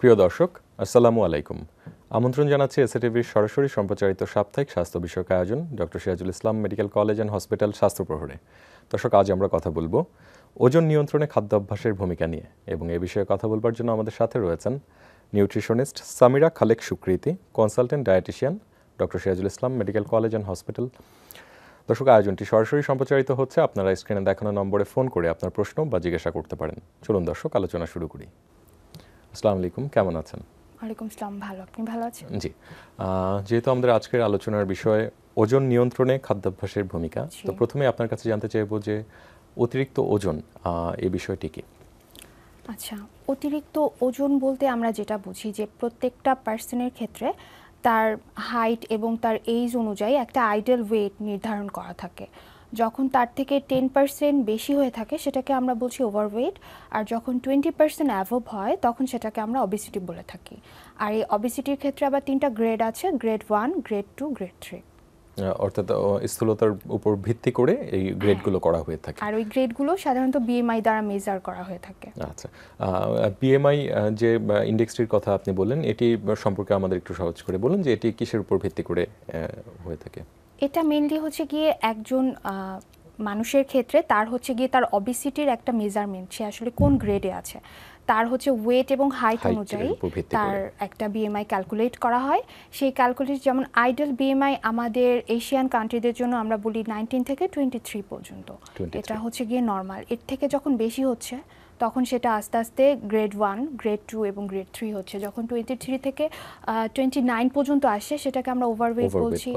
প্রিয় দর্শক আসসালামু আলাইকুম আমন্ত্রণ জানাচ্ছি এস টিভির সরাসরি সম্প্রচারিত সাপ্তাহিক স্বাস্থ্য বিষয়ক আয়োজন doctor Sirajul Islam medical college and hospital স্বাস্থ্য প্রহরে দর্শক আজ আমরা কথা বলবো ওজন নিয়ন্ত্রণে খাদ্য অভ্যাসের ভূমিকা নিয়ে এবং এ বিষয়ে কথা বলবার জন্য আমাদের সাথে রয়েছেন নিউট্রিশনিস্ট সামিরা খালেক সুকৃতি consultant dietician doctor Sirajul Islam medical college and hospital দর্শক আয়োজনটি সরাসরি সম্প্রচারিত হচ্ছে আপনারা স্ক্রিনে দেখানো নম্বরে ফোন করে আপনার প্রশ্ন বা জিজ্ঞাসা করতে পারেন চলুন দর্শক আলোচনা শুরু করি আসসালামু আলাইকুম কেমন আছেন ওয়ালাইকুম আসসালাম ভালো আপনি ভালো আছেন জি যেহেতু আমাদের আজকের আলোচনার বিষয় ওজন নিয়ন্ত্রণে খাদ্যাভ্যাসের ভূমিকা তো প্রথমে আপনার কাছে জানতে চাইব যে অতিরিক্ত ওজন এই বিষয়টি কি আচ্ছা অতিরিক্ত ওজন বলতে আমরা যেটা বুঝি যে প্রত্যেকটা পার্সনের ক্ষেত্রে তার হাইট এবং তার এইজ অনুযায়ী একটা আইডিয়াল ওয়েট নির্ধারণ করা থাকে যখন তার থেকে টেন পার্সেন্ট বেশি হয়ে থাকে সেটাকে আমরা বলছি ওভারওয়েট আর যখন টোয়েন্টি পার্সেন্ট অ্যাভব হয় তখন সেটাকে আমরা অবিসিটি বলে থাকি আর এই অবিসিটির ক্ষেত্রে আবার তিনটা গ্রেড আছে grade one grade two grade three অর্থাৎ স্থূলতার উপর ভিত্তি করে এই গ্রেডগুলো হ্যাঁ। করা হয়ে থাকে আর ওই গ্রেডগুলো সাধারণত বিএমআই দ্বারা মেজার করা হয়ে থাকে আচ্ছা বিএমআই যে ইন্ডেক্সটির কথা আপনি বললেন এটি সম্পর্কে আমাদের একটু সহজ করে বলুন যে এটি কিসের উপর ভিত্তি করে হয়ে থাকে এটা মেনলি হচ্ছে গিয়ে একজন মানুষের ক্ষেত্রে তার হচ্ছে গিয়ে তার অবিসিটির একটা মেজারমেন্ট সে আসলে কোন গ্রেডে আছে তার হচ্ছে ওয়েট এবং হাইট অনুযায়ী তার একটা বিএমআই ক্যালকুলেট করা হয় সেই ক্যালকুলেট যেমন আইডল বিএমআই আমাদের এশিয়ান কান্ট্রিদের জন্য আমরা বলি নাইনটিন থেকে টোয়েন্টি থ্রি পর্যন্ত এটা হচ্ছে গিয়ে নর্মাল এর থেকে যখন বেশি হচ্ছে তখন সেটা আস্তে আস্তে গ্রেড ওয়ান গ্রেড টু এবং গ্রেড থ্রি হচ্ছে যখন টোয়েন্টি থ্রি থেকে টোয়েন্টি নাইন পর্যন্ত আসে সেটাকে আমরা ওভারওয়েট বলছি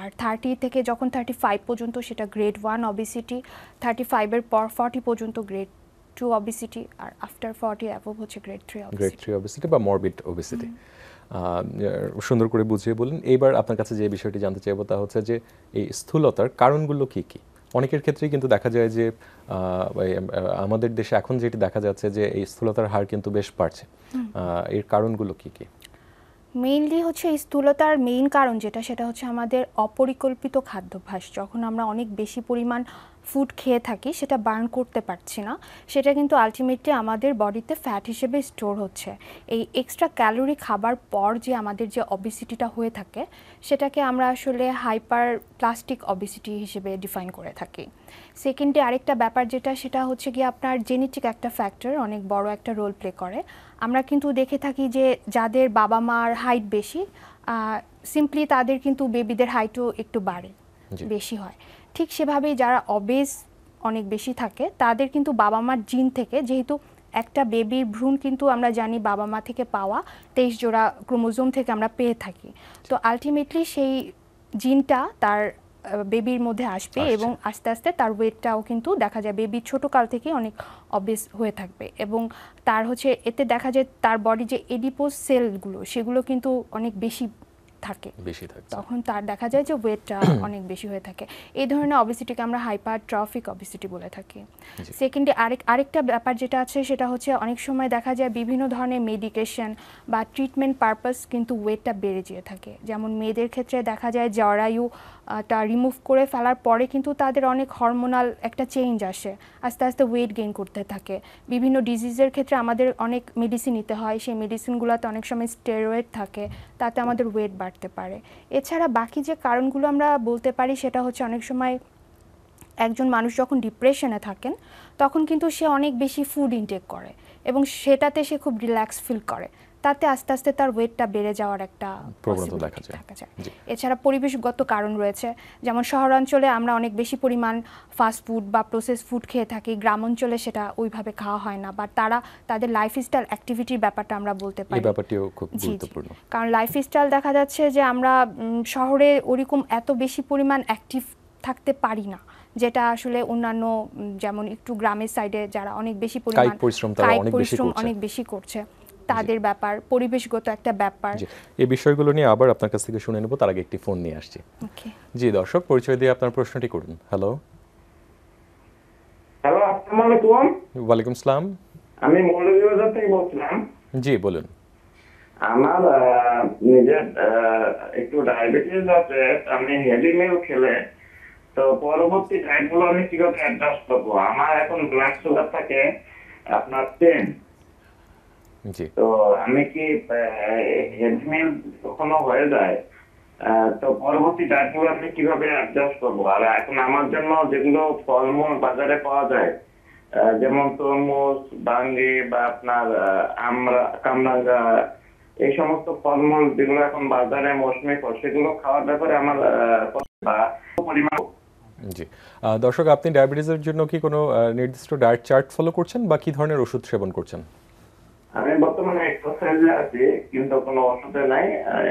আর থার্টি থেকে যখন থার্টি ফাইভ পর্যন্ত সেটা গ্রেড ওয়ান অবিসিটি থার্টি ফাইভের পর ফর্টি পর্যন্ত গ্রেড টু অবিসিটি আর আফটার ফর্টি অ্যাভোভ হচ্ছে grade three grade three obesity বা মরবিড অবিসিটি সুন্দর করে বুঝিয়ে বলুন এইবার আপনার কাছে যে বিষয়টি জানতে চাইবো তা হচ্ছে যে এই স্থূলতার কারণগুলো কী কী অনেকের ক্ষেত্রেই কিন্তু দেখা যায় যে আমাদের দেশে এখন যেটি দেখা যাচ্ছে যে এই স্থূলতার হার কিন্তু বেশ বাড়ছে এর কারণগুলো কি কি মেইনলি হচ্ছে এই স্থূলতার মেইন কারণ যেটা সেটা হচ্ছে আমাদের অপরিকল্পিত খাদ্যাভ্যাস যখন আমরা অনেক বেশি পরিমাণ ফুড খেয়ে থাকি সেটা বার্ন করতে পারছি না সেটা কিন্তু আলটিমেটলি আমাদের বডিতে ফ্যাট হিসেবে স্টোর হচ্ছে এই এক্সট্রা ক্যালোরি খাবার পর যে আমাদের যে অবিসিটিটা হয়ে থাকে সেটাকে আমরা আসলে হাইপার প্লাস্টিক অবিসিটি হিসেবে ডিফাইন করে থাকি সেকেন্ডে আরেকটা ব্যাপার যেটা সেটা হচ্ছে গিয়ে আপনার জেনেটিক একটা ফ্যাক্টর অনেক বড় একটা রোল প্লে করে আমরা কিন্তু দেখে থাকি যে যাদের বাবা মার হাইট বেশি সিম্পলি তাদের কিন্তু বেবিদের হাইটও একটু বাড়ে বেশি হয় ঠিক সেভাবেই যারা অবেজ অনেক বেশি থাকে তাদের কিন্তু বাবা মার জিন থেকে যেহেতু একটা বেবির ভ্রূণ কিন্তু আমরা জানি বাবা মা থেকে পাওয়া তেইশ জোড়া ক্রোমোজোম থেকে আমরা পেয়ে থাকি তো আলটিমেটলি সেই জিনটা তার বেবির মধ্যে আসবে এবং আস্তে আস্তে তার ওয়েটটাও কিন্তু দেখা যায় বেবি ছোটোকাল থেকেই অনেক অবেস হয়ে থাকবে এবং তার হচ্ছে এতে দেখা যায় তার বডি যে এডিপোজ সেলগুলো সেগুলো কিন্তু অনেক বেশি থাকে বেশি তখন তার দেখা যায় যে ওয়েটটা অনেক বেশি হয়ে থাকে এই ধরনের অবিসিটিকে আমরা হাইপার ট্রফিক অবিসিটি বলে থাকি সেকেন্ডে আরেক আরেকটা ব্যাপার যেটা আছে সেটা হচ্ছে অনেক সময় দেখা যায় বিভিন্ন ধরনের মেডিকেশন বা ট্রিটমেন্ট পারপাস কিন্তু ওয়েটটা বেড়ে যেয়ে থাকে যেমন মেয়েদের ক্ষেত্রে দেখা যায় জরায়ু তা রিমুভ করে ফেলার পরে কিন্তু তাদের অনেক হরমোনাল একটা চেঞ্জ আসে আস্তে আস্তে ওয়েট গেইন করতে থাকে বিভিন্ন ডিজিজের ক্ষেত্রে আমাদের অনেক মেডিসিন নিতে হয় সেই মেডিসিনগুলোতে অনেক সময় স্টেরয়েড থাকে তাতে আমাদের ওয়েট বাড়ে বাড়তে পারে এছাড়া বাকি যে কারণগুলো আমরা বলতে পারি সেটা হচ্ছে অনেক সময় একজন মানুষ যখন ডিপ্রেশনে থাকেন তখন কিন্তু সে অনেক বেশি ফুড ইনটেক করে এবং সেটাতে সে খুব রিল্যাক্স ফিল করে তাতে আস্তে আস্তে তার ওয়েটটা বেড়ে যাওয়ার একটা প্রবণতা দেখা যায় এছাড়া পরিবেশগত কারণ রয়েছে যেমন শহরাঞ্চলে আমরা অনেক বেশি পরিমাণ ফাস্ট ফুড বা প্রসেস ফুড খেয়ে থাকি গ্রাম অঞ্চলে সেটা ওইভাবে খাওয়া হয় না বা তারা তাদের লাইফ স্টাইল অ্যাক্টিভিটির ব্যাপারটা আমরা বলতে পারি ব্যাপারটিও খুব গুরুত্বপূর্ণ কারণ লাইফস্টাইল দেখা যাচ্ছে যে আমরা শহরে ওরকম এত বেশি পরিমাণ অ্যাক্টিভ থাকতে পারি না যেটা আসলে অন্যান্য যেমন একটু গ্রামের সাইডে যারা অনেক বেশি পরিমাণ পরিশ্রম অনেক বেশি করছে তাদের ব্যাপার পরিবেশগত একটা ব্যাপার এই বিষয়গুলো নিয়ে আবার আপনার কাছ থেকে শুনে নেব তার আগে একটি ফোন নিয়ে আসছি জি দর্শক পরিচয় দিয়ে আপনার প্রশ্নটি করুন হ্যালো হ্যালো আসসালামু আলাইকুম ওয়ালাইকুম সালাম আমি মৌলভীবাজার থেকে বলছিলাম জি বলুন আমার নিজের একটু ডায়াবেটিস আছে আমি হেভি মিল খেলে তো পরবর্তী ডায়েটগুলো আমি কিভাবে অ্যাডজাস্ট করবো আমার এখন ব্লাড সুগার থাকে আপনার টেন তো আমি কি হেডম্যান কখনো হয়ে যায় তো পরবর্তী ডাকগুলো আমি কিভাবে অ্যাডজাস্ট করবো আর এখন আমার জন্য যেগুলো ফলমূল বাজারে পাওয়া যায় যেমন তরমুজ বাঙ্গি বা আপনার আমরা কামরাঙ্গা এই সমস্ত ফলমূল যেগুলো এখন বাজারে মৌসুমি ফল সেগুলো খাওয়ার ব্যাপারে আমার পরিমাণ জি দর্শক আপনি ডায়াবেটিসের জন্য কি কোনো নির্দিষ্ট ডায়েট চার্ট ফলো করছেন বা কি ধরনের ওষুধ সেবন করছেন আমি বর্তমানে এক্সারসাইজে আছি কিন্তু কোনো অসুবিধা নাই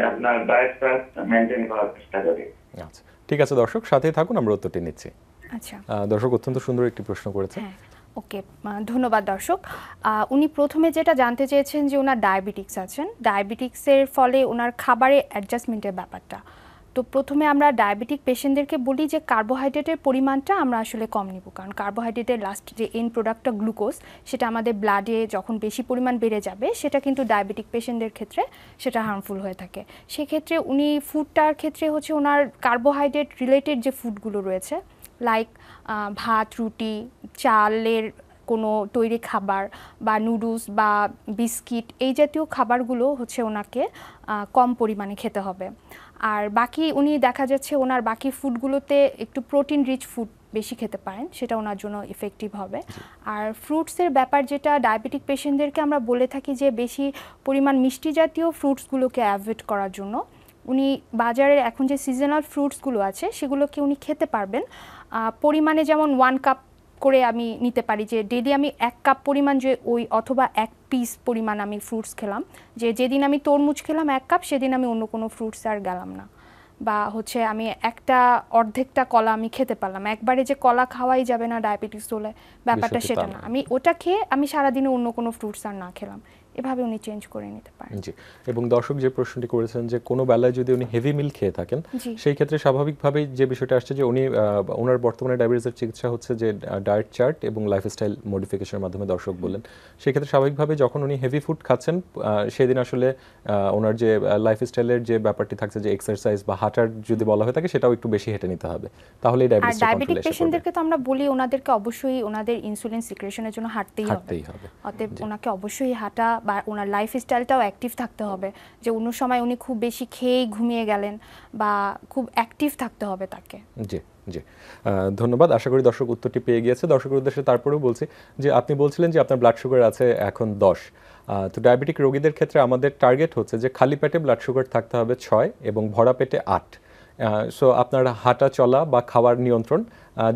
আপনার ডায়েট মেনটেন করার চেষ্টা করি আচ্ছা ঠিক আছে দর্শক সাথে থাকুন আমরা উত্তরটি নিচ্ছি আচ্ছা দর্শক অত্যন্ত সুন্দর একটি প্রশ্ন করেছে হ্যাঁ, ওকে ধন্যবাদ দর্শক উনি প্রথমে যেটা জানতে চেয়েছেন যে ওনার ডায়াবেটিক্স আছেন ডায়াবেটিক্সের ফলে ওনার খাবারে অ্যাডজাস্টমেন্টের ব্যাপারটা তো প্রথমে আমরা ডায়াবেটিক পেশেন্টদেরকে বলি যে কার্বোহাইড্রেটের পরিমাণটা আমরা আসলে কম নিব কারণ কার্বোহাইড্রেটের লাস্ট যে এন প্রোডাক্টটা গ্লুকোজ সেটা আমাদের ব্লাডে যখন বেশি পরিমাণ বেড়ে যাবে সেটা কিন্তু ডায়াবেটিক পেশেন্টদের ক্ষেত্রে সেটা হার্মফুল হয়ে থাকে সেক্ষেত্রে উনি ফুডটার ক্ষেত্রে হচ্ছে ওনার কার্বোহাইড্রেট রিলেটেড যে ফুডগুলো রয়েছে লাইক ভাত রুটি চালের কোনো তৈরি খাবার বা নুডলস বা বিস্কিট এই জাতীয় খাবারগুলো হচ্ছে ওনাকে কম পরিমাণে খেতে হবে আর বাকি উনি দেখা যাচ্ছে ওনার বাকি ফুডগুলোতে একটু প্রোটিন রিচ ফুড বেশি খেতে পারেন সেটা ওনার জন্য ইফেক্টিভ হবে আর ফ্রুটসের ব্যাপার যেটা ডায়াবেটিক পেশেন্টদেরকে আমরা বলে থাকি যে বেশি পরিমাণ মিষ্টি জাতীয় ফ্রুটসগুলোকে অ্যাভয়েড করার জন্য উনি বাজারের এখন যে সিজনাল ফ্রুটসগুলো আছে সেগুলোকে উনি খেতে পারবেন পরিমাণে যেমন ওয়ান কাপ করে আমি নিতে পারি যে ডেলি আমি এক কাপ পরিমাণ যে ওই অথবা এক পিস পরিমাণ আমি ফ্রুটস খেলাম যে যেদিন আমি তরমুজ খেলাম এক কাপ সেদিন আমি অন্য কোনো ফ্রুটস আর গেলাম না বা হচ্ছে আমি একটা অর্ধেকটা কলা আমি খেতে পারলাম একবারে যে কলা খাওয়াই যাবে না ডায়াবেটিস হলে ব্যাপারটা সেটা না আমি ওটা খেয়ে আমি সারাদিনে অন্য কোনো ফ্রুটস আর না খেলাম এভাবে উনি চেঞ্জ করে নিতে পারেন জি এবং দর্শক যে প্রশ্নটি করেছেন যে কোনো বেলায় যদি উনি হেভি মিল খেয়ে থাকেন সেই ক্ষেত্রে স্বাভাবিকভাবেই যে বিষয়টা আসছে যে উনি ওনার বর্তমানে ডায়াবেটিসের চিকিৎসা হচ্ছে যে ডায়েট চার্ট এবং লাইফস্টাইল মডিফিকেশনের মাধ্যমে দর্শক বলেন সেই ক্ষেত্রে স্বাভাবিকভাবে যখন উনি হেভি ফুড খাচ্ছেন সেদিন আসলে ওনার যে লাইফস্টাইলের যে ব্যাপারটি থাকছে যে এক্সারসাইজ বা হাঁটার যদি বলা হয়ে থাকে সেটাও একটু বেশি হেঁটে নিতে হবে তাহলে ডায়াবেটিস ডায়াবেটিক পেশেন্টদেরকে তো আমরা বলি ওনাদেরকে অবশ্যই ওনাদের ইনসুলিন সিক্রেশনের জন্য হাঁটতেই হবে অতএব ওনাকে অবশ্যই হাঁটা বা ওনার লাইফ স্টাইলটাও অ্যাক্টিভ থাকতে হবে যে অন্য সময় উনি খুব বেশি খেয়েই ঘুমিয়ে গেলেন বা খুব অ্যাক্টিভ থাকতে হবে তাকে জি জি ধন্যবাদ আশা করি দর্শক উত্তরটি পেয়ে গিয়েছে দর্শকের উদ্দেশ্যে তারপরেও বলছি যে আপনি বলছিলেন যে আপনার ব্লাড সুগার আছে এখন দশ তো ডায়াবেটিক রোগীদের ক্ষেত্রে আমাদের টার্গেট হচ্ছে যে খালি পেটে ব্লাড সুগার থাকতে হবে ছয় এবং ভরা পেটে আট সো আপনার হাঁটা চলা বা খাওয়ার নিয়ন্ত্রণ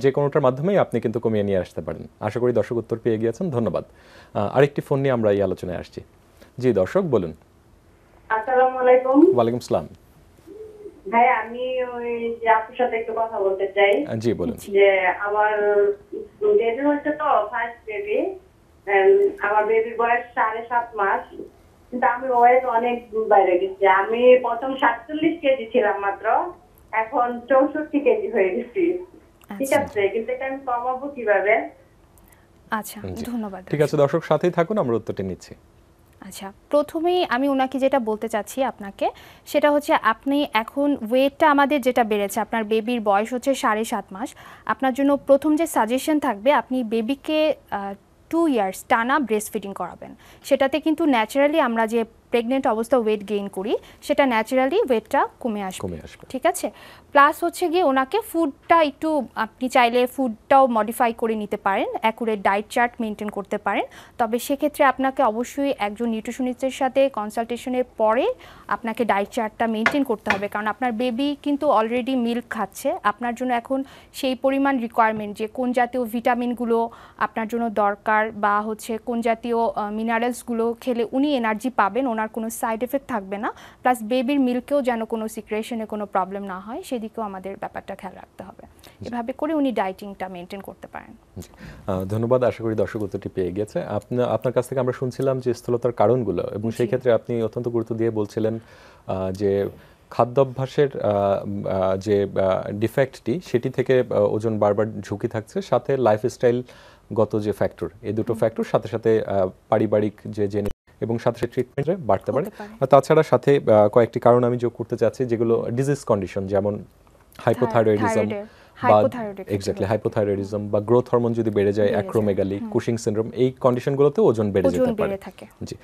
যে কোনোটার মাধ্যমেই আপনি কিন্তু কমিয়ে নিয়ে আসতে পারেন আশা করি দর্শক উত্তর পেয়ে গিয়েছেন ধন্যবাদ আরেকটি ফোন নিয়ে আমরা এই আলোচনায় আসছি জি দর্শক বলুন আসসালামু আলাইকুম ওয়ালাইকুম সালাম ভাই আমি ওই যে আপনার সাথে একটু কথা বলতে চাই জি বলুন যে আমার বেবি হচ্ছে তো ফার্স্ট বেবি আমার বেবির বয়স সাড়ে সাত মাস কিন্তু আমি ওয়েট অনেক বাইরে গেছি আমি প্রথম সাতচল্লিশ কেজি ছিলাম মাত্র এখন চৌষট্টি কেজি হয়ে গেছি আচ্ছা। ঠিক আছে কিন্তু আমি কমাবো কিভাবে আচ্ছা ধন্যবাদ ঠিক আছে দর্শক সাথেই থাকুন আমরা উত্তরটি নিচ্ছি আচ্ছা প্রথমেই আমি ওনাকে যেটা বলতে চাচ্ছি আপনাকে সেটা হচ্ছে আপনি এখন ওয়েটটা আমাদের যেটা বেড়েছে আপনার বেবির বয়স হচ্ছে সাড়ে সাত মাস আপনার জন্য প্রথম যে সাজেশন থাকবে আপনি বেবিকে টু ইয়ার্স টানা ব্রেস্ট ফিডিং করাবেন সেটাতে কিন্তু ন্যাচারালি আমরা যে প্রেগনেন্ট অবস্থা ওয়েট গেইন করি সেটা ন্যাচারালি ওয়েটটা কমে আসবে কমে আসবে ঠিক আছে প্লাস হচ্ছে গিয়ে ওনাকে ফুডটা একটু আপনি চাইলে ফুডটাও মডিফাই করে নিতে পারেন অ্যাকুরেট ডায়েট চার্ট মেনটেন করতে পারেন তবে সেক্ষেত্রে আপনাকে অবশ্যই একজন নিউট্রিশনিস্টের সাথে কনসালটেশনের পরে আপনাকে ডায়েট চার্টটা মেনটেন করতে হবে কারণ আপনার বেবি কিন্তু অলরেডি মিল্ক খাচ্ছে আপনার জন্য এখন সেই পরিমাণ রিকোয়ারমেন্ট যে কোন জাতীয় ভিটামিনগুলো আপনার জন্য দরকার বা হচ্ছে কোন জাতীয় মিনারেলসগুলো খেলে উনি এনার্জি পাবেন ওনার ওনার কোনো সাইড এফেক্ট থাকবে না প্লাস বেবির মিল্কেও যেন কোনো সিক্রেশনে কোনো প্রবলেম না হয় সেদিকেও আমাদের ব্যাপারটা খেয়াল রাখতে হবে এভাবে করে উনি ডাইটিংটা মেনটেন করতে পারেন ধন্যবাদ আশা করি দর্শক উত্তরটি পেয়ে গেছে আপনার কাছ থেকে আমরা শুনছিলাম যে স্থূলতার কারণগুলো এবং সেই ক্ষেত্রে আপনি অত্যন্ত গুরুত্ব দিয়ে বলছিলেন যে খাদ্যাভ্যাসের যে ডিফেক্টটি সেটি থেকে ওজন বারবার ঝুঁকি থাকছে সাথে লাইফস্টাইল গত যে ফ্যাক্টর এই দুটো ফ্যাক্টর সাথে সাথে পারিবারিক যে জেনে এবং সাথে সাথে ট্রিটমেন্টে বাড়তে পারে তাছাড়া সাথে কয়েকটি কারণ আমি যোগ করতে চাচ্ছি যেগুলো ডিজিজ কন্ডিশন যেমন হাইপোথাইরয়েডিজম হ্যাঁ, এক্স্যাক্টলি হাইপোথাইরয়েডিজম বা গ্রোথ হরমোন যদি বেড়ে যায় অ্যাক্রোমেগালি কুশিং সিনড্রোম এই কন্ডিশনগুলোতে ওজন বেড়ে যেতে পারে জি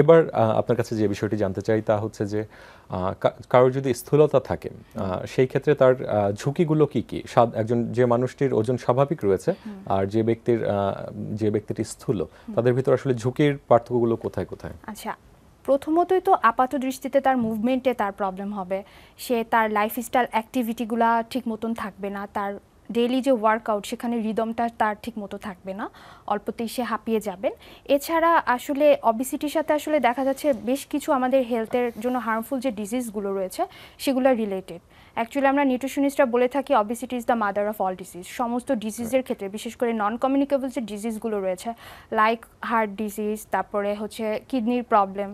এবার আপনার কাছে যে বিষয়টি জানতে চাই তা হচ্ছে যে কারোর যদি স্থূলতা থাকে সেই ক্ষেত্রে তার ঝুঁকিগুলো কি কি একজন যে মানুষটির ওজন স্বাভাবিক রয়েছে আর যে ব্যক্তির যে ব্যক্তিটি স্থূল তাদের ভিতর আসলে ঝুঁকির পার্থক্যগুলো কোথায় কোথায় আচ্ছা প্রথমতই তো আপাত দৃষ্টিতে তার মুভমেন্টে তার প্রবলেম হবে সে তার লাইফস্টাইল অ্যাক্টিভিটিগুলা ঠিক মতন থাকবে না তার ডেইলি যে ওয়ার্কআউট সেখানে রিদমটা তার ঠিক মতো থাকবে না অল্পতেই সে হাঁপিয়ে যাবেন এছাড়া আসলে অবিসিটির সাথে আসলে দেখা যাচ্ছে বেশ কিছু আমাদের হেলথের জন্য হার্মফুল যে ডিজিজগুলো রয়েছে সেগুলো রিলেটেড অ্যাকচুয়ালি আমরা নিউট্রিশনিস্টরা বলে থাকি obesity is the mother of all disease সমস্ত ডিজিজের ক্ষেত্রে বিশেষ করে নন কমিউনিকেবল যে ডিজিজগুলো রয়েছে লাইক হার্ট ডিজিজ তারপরে হচ্ছে কিডনির প্রবলেম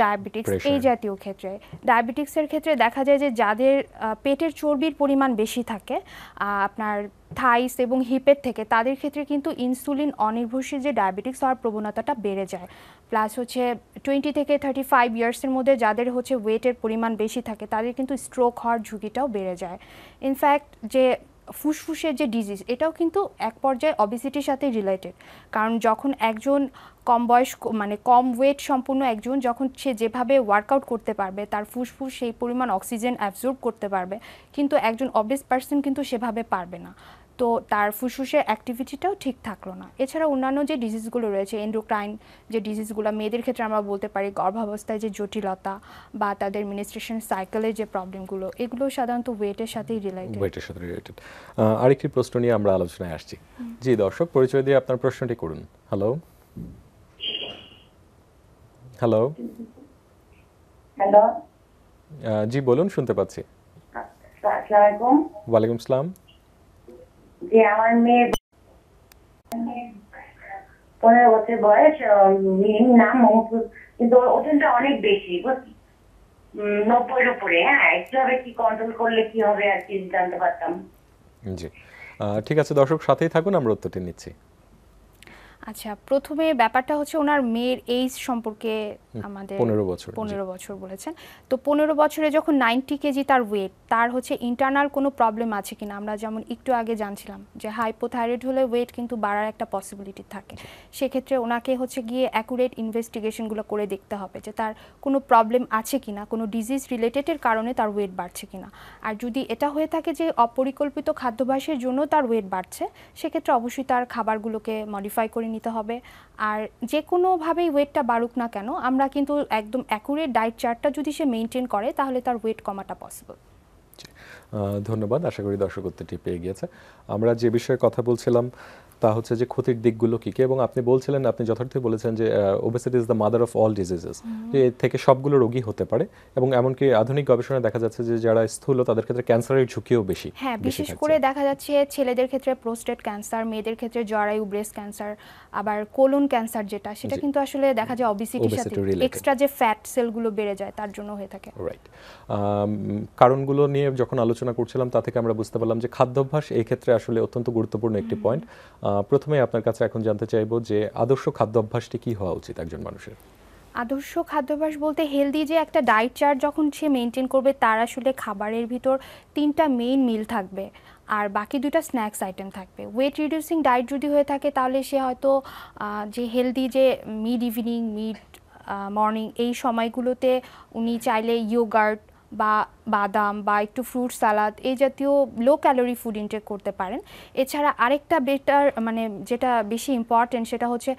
ডায়াবেটিক্স এই জাতীয় ক্ষেত্রে ডায়াবেটিক্সের ক্ষেত্রে দেখা যায় যে যাদের পেটের চর্বির পরিমাণ বেশি থাকে আপনার থাইস এবং হিপের থেকে তাদের ক্ষেত্রে কিন্তু ইনসুলিন অনির্ভরশীল যে ডায়াবেটিক্স হওয়ার প্রবণতাটা বেড়ে যায় প্লাস হচ্ছে টোয়েন্টি থেকে থার্টি ফাইভ ইয়ার্সের মধ্যে যাদের হচ্ছে ওয়েটের পরিমাণ বেশি থাকে তাদের কিন্তু স্ট্রোক হওয়ার ঝুঁকিটাও বেড়ে যায় ইনফ্যাক্ট যে ফুসফুসের যে ডিজিজ এটাও কিন্তু এক পর্যায়ে অবিসিটির সাথে রিলেটেড কারণ যখন একজন কম বয়স মানে কম ওয়েট সম্পূর্ণ একজন যখন সে যেভাবে ওয়ার্কআউট করতে পারবে তার ফুসফুস সেই পরিমাণ অক্সিজেন অ্যাবজর্ব করতে পারবে কিন্তু একজন অবেস পার্সন কিন্তু সেভাবে পারবে না তো তার ফুসফুসের অ্যাক্টিভিটিটাও ঠিক থাকলো না এছাড়া অন্যান্য যে ডিজিজগুলো রয়েছে এন্ডোক্রাইন যে ডিজিজগুলো মেয়েদের ক্ষেত্রে আমরা বলতে পারি গর্ভাবস্থায় যে জটিলতা বা তাদের মিনিস্ট্রেশন সাইকেলের যে প্রবলেমগুলো এগুলো সাধারণত ওয়েটের সাথেই রিলেটেড ওয়েটের সাথে রিলেটেড আরেকটি প্রশ্ন নিয়ে আমরা আলোচনায় আসছি জি দর্শক পরিচয় দিয়ে আপনার প্রশ্নটি করুন হ্যালো হ্যালো হ্যালো জি বলুন শুনতে পাচ্ছি আচ্ছা, আসসালামু আলাইকুম ওয়ালাইকুম আসসালাম যে আমার মেয়ে পনেরো বছর বয়স মেয়ের নাম মমফুজ কিন্তু ওর ওজনটা অনেক বেশি বুঝলি নব্বইয়ের উপরে হ্যাঁ একটু কিভাবে কি কন্ট্রোল করলে কি হবে আর কি জানতে পারতাম জি ঠিক আছে দর্শক সাথেই থাকুন আমরা উত্তরটি নিচ্ছি আচ্ছা প্রথমে ব্যাপারটা হচ্ছে ওনার মেয়ের এইজ সম্পর্কে আমাদের পনেরো বছর পনেরো বছর বলেছেন তো পনেরো বছরে যখন নাইনটি কেজি তার ওয়েট তার হচ্ছে ইন্টারনাল কোনো প্রবলেম আছে কিনা আমরা যেমন একটু আগে জানছিলাম যে হাইপোথাইরয়েড হলে ওয়েট কিন্তু বাড়ার একটা পসিবিলিটি থাকে সেক্ষেত্রে ওনাকে হচ্ছে গিয়ে অ্যাকুরেট ইনভেস্টিগেশনগুলো করে দেখতে হবে যে তার কোনো প্রবলেম আছে কিনা কোনো ডিজিজ রিলেটেডের কারণে তার ওয়েট বাড়ছে কিনা আর যদি এটা হয়ে থাকে যে অপরিকল্পিত খাদ্যাভ্যাসের জন্য তার ওয়েট বাড়ছে সেক্ষেত্রে অবশ্যই তার খাবারগুলোকে মডিফাই করে নিতে নিতে হবে আর যে কোনোভাবেই ওয়েটটা বাড়ুক না কেন আমরা কিন্তু একদম অ্যাকুরেট ডায়েট চার্টটা যদি সে মেনটেন করে তাহলে তার ওয়েট কমাটা পসিবল ধন্যবাদ আশা করি দর্শক উত্তরটি পেয়ে গিয়েছে আমরা যে বিষয়ে কথা বলছিলাম তা হচ্ছে যে ক্ষতির দিকগুলো কি কি এবং আপনি বলছিলেন আপনি যথার্থ বলেছেন যে obesity is the mother of all diseases যে এর থেকে সবগুলো রোগী হতে পারে এবং এমনকি আধুনিক গবেষণায় দেখা যাচ্ছে যে যারা স্থূল তাদের ক্ষেত্রে ক্যান্সারের ঝুঁকিও বেশি হ্যাঁ বিশেষ করে দেখা যাচ্ছে ছেলেদের ক্ষেত্রে প্রোস্টেট ক্যান্সার মেয়েদের ক্ষেত্রে জরায়ু ব্রেস্ট ক্যান্সার আবার কোলন ক্যান্সার যেটা সেটা কিন্তু আসলে দেখা যায় অবিসিটির সাথে এক্সট্রা যে ফ্যাট সেলগুলো বেড়ে যায় তার জন্য হয়ে থাকে রাইট কারণগুলো নিয়ে যখন আলোচনা করছিলাম তা থেকে আমরা বুঝতে পারলাম যে খাদ্যাভ্যাস এই ক্ষেত্রে আসলে অত্যন্ত গুরুত্বপূর্ণ একটি পয়েন্ট প্রথমে আপনার কাছে এখন জানতে চাইব যে আদর্শ খাদ্যাভ্যাসটি কি হওয়া উচিত একজন মানুষের আদর্শ খাদ্যাভ্যাস বলতে হেলদি যে একটা ডায়েট চার্ট যখন সে মেনটেন করবে তার আসলে খাবারের ভিতর তিনটা মেইন মিল থাকবে আর বাকি দুটা স্ন্যাক্স আইটেম থাকবে ওয়েট রিডিউসিং ডায়েট যদি হয়ে থাকে তাহলে সে হয়তো যে হেলদি যে মিড ইভিনিং মিড মর্নিং এই সময়গুলোতে উনি চাইলে ইয়োগার্ট বা বাদাম বা একটু ফ্রুট সালাদ এই জাতীয় লো ক্যালোরি ফুড ইনটেক করতে পারেন এছাড়া আরেকটা বেটার মানে যেটা বেশি ইম্পর্টেন্ট সেটা হচ্ছে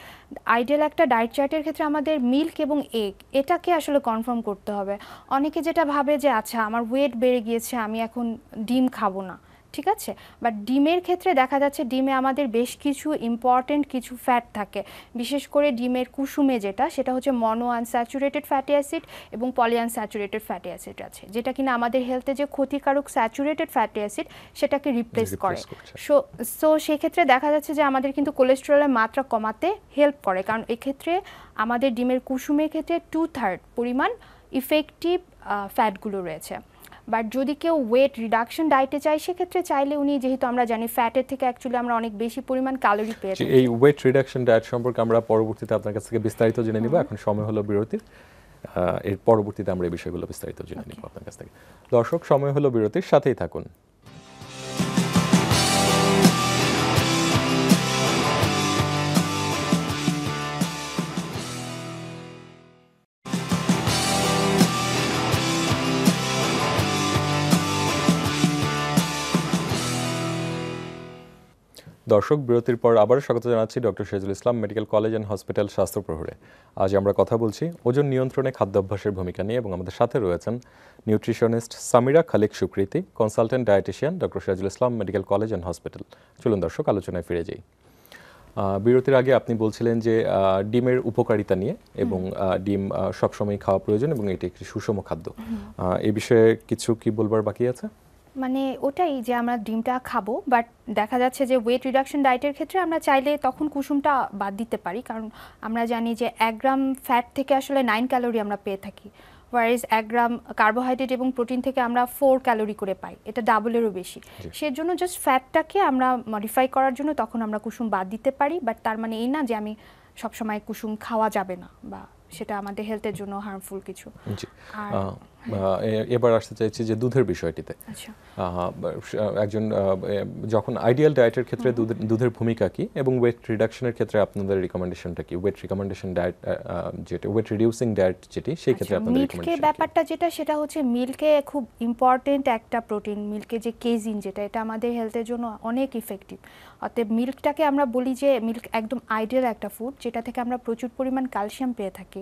আইডিয়াল একটা ডায়েট চার্টের ক্ষেত্রে আমাদের মিল্ক এবং এগ এটাকে আসলে কনফার্ম করতে হবে অনেকে যেটা ভাবে যে আচ্ছা আমার ওয়েট বেড়ে গিয়েছে আমি এখন ডিম খাবো না ঠিক আছে বা ডিমের ক্ষেত্রে দেখা যাচ্ছে ডিমে আমাদের বেশ কিছু ইম্পর্টেন্ট কিছু ফ্যাট থাকে বিশেষ করে ডিমের কুসুমে যেটা সেটা হচ্ছে মনো আনস্যাচুরেটেড ফ্যাটি অ্যাসিড এবং পলিআনস্যাচুরেটেড ফ্যাটি অ্যাসিড আছে যেটা কিনা আমাদের হেলথে যে ক্ষতিকারক স্যাচুরেটেড ফ্যাটি অ্যাসিড সেটাকে রিপ্লেস করে সো সো সেক্ষেত্রে দেখা যাচ্ছে যে আমাদের কিন্তু কোলেস্টেরলের মাত্রা কমাতে হেল্প করে কারণ এক্ষেত্রে আমাদের ডিমের কুসুমের ক্ষেত্রে টু থার্ড পরিমাণ ইফেক্টিভ ফ্যাটগুলো রয়েছে বাট যদি কেউ ওয়েট রিডাকশন ডায়েটে চায় সেক্ষেত্রে চাইলে উনি যেহেতু আমরা জানি ফ্যাটের থেকে অ্যাকচুয়ালি আমরা অনেক বেশি পরিমাণ ক্যালোরি পেয়ে থাকি এই ওয়েট রিডাকশন ডায়েট সম্পর্কে আমরা পরবর্তীতে আপনার কাছ থেকে বিস্তারিত জেনে নিব এখন সময় হলো বিরতির এর পরবর্তীতে আমরা এই বিষয়গুলো বিস্তারিত জেনে নিব আপনার কাছ থেকে দর্শক সময় হলো বিরতির সাথেই থাকুন দর্শক বিরতির পর আবারও স্বাগত জানাচ্ছি doctor Shejul Islam medical college and hospital স্বাস্থ্য প্রহরে আজ আমরা কথা বলছি ওজন নিয়ন্ত্রণে খাদ্যাভ্যাসের ভূমিকা নিয়ে এবং আমাদের সাথে রয়েছেন নিউট্রিশনিস্ট সামিরা খালিক সুকৃতি consultant dietician doctor Shejul Islam medical college and hospital চলুন দর্শক আলোচনায় ফিরে যাই বিরতির আগে আপনি বলছিলেন যে ডিমের উপকারিতা নিয়ে এবং ডিম সবসময় খাওয়া প্রয়োজন এবং এটি একটি সুষম খাদ্য এ বিষয়ে কিছু কি বলবার বাকি আছে মানে ওটাই যে আমরা ডিমটা খাবো বাট দেখা যাচ্ছে যে ওয়েট রিডাকশন ডায়েটের ক্ষেত্রে আমরা চাইলে তখন কুসুমটা বাদ দিতে পারি কারণ আমরা জানি যে এক গ্রাম ফ্যাট থেকে আসলে নাইন ক্যালোরি আমরা পেয়ে থাকি ওয়ারেজ এক গ্রাম কার্বোহাইড্রেট এবং প্রোটিন থেকে আমরা ফোর ক্যালোরি করে পাই এটা ডাবলেরও বেশি সেজন্য জাস্ট ফ্যাটটাকে আমরা মডিফাই করার জন্য তখন আমরা কুসুম বাদ দিতে পারি বাট তার মানে এই না যে আমি সবসময় কুসুম খাওয়া যাবে না বা সেটা আমাদের হেলথের জন্য হার্মফুল কিছু আর হ্যাঁ। এবার আসতে চাইছি যে দুধের বিষয়টিতে আচ্ছা। একজন যখন আইডিয়াল ডায়েটের ক্ষেত্রে দুধের ভূমিকা কি এবং ওয়েট রিডাকশনের ক্ষেত্রে আপনাদের রিকমেন্ডেশনটা কি ওয়েট রিকমেন্ডেশন ডায়েট যেটা ওয়েট রিডিউসিং ডায়েট যেটি সেই ক্ষেত্রে আচ্ছা, আপনাদের মিল্কের ব্যাপারটা যেটা সেটা হচ্ছে মিল্কে খুব ইম্পর্টেন্ট একটা প্রোটিন মিল্কে যে কেজিন যেটা এটা আমাদের হেলথের জন্য অনেক ইফেক্টিভ অতএব মিল্কটাকে আমরা বলি যে মিল্ক একদম আইডিয়াল একটা ফুড যেটা থেকে আমরা প্রচুর পরিমাণ ক্যালসিয়াম পেয়ে থাকি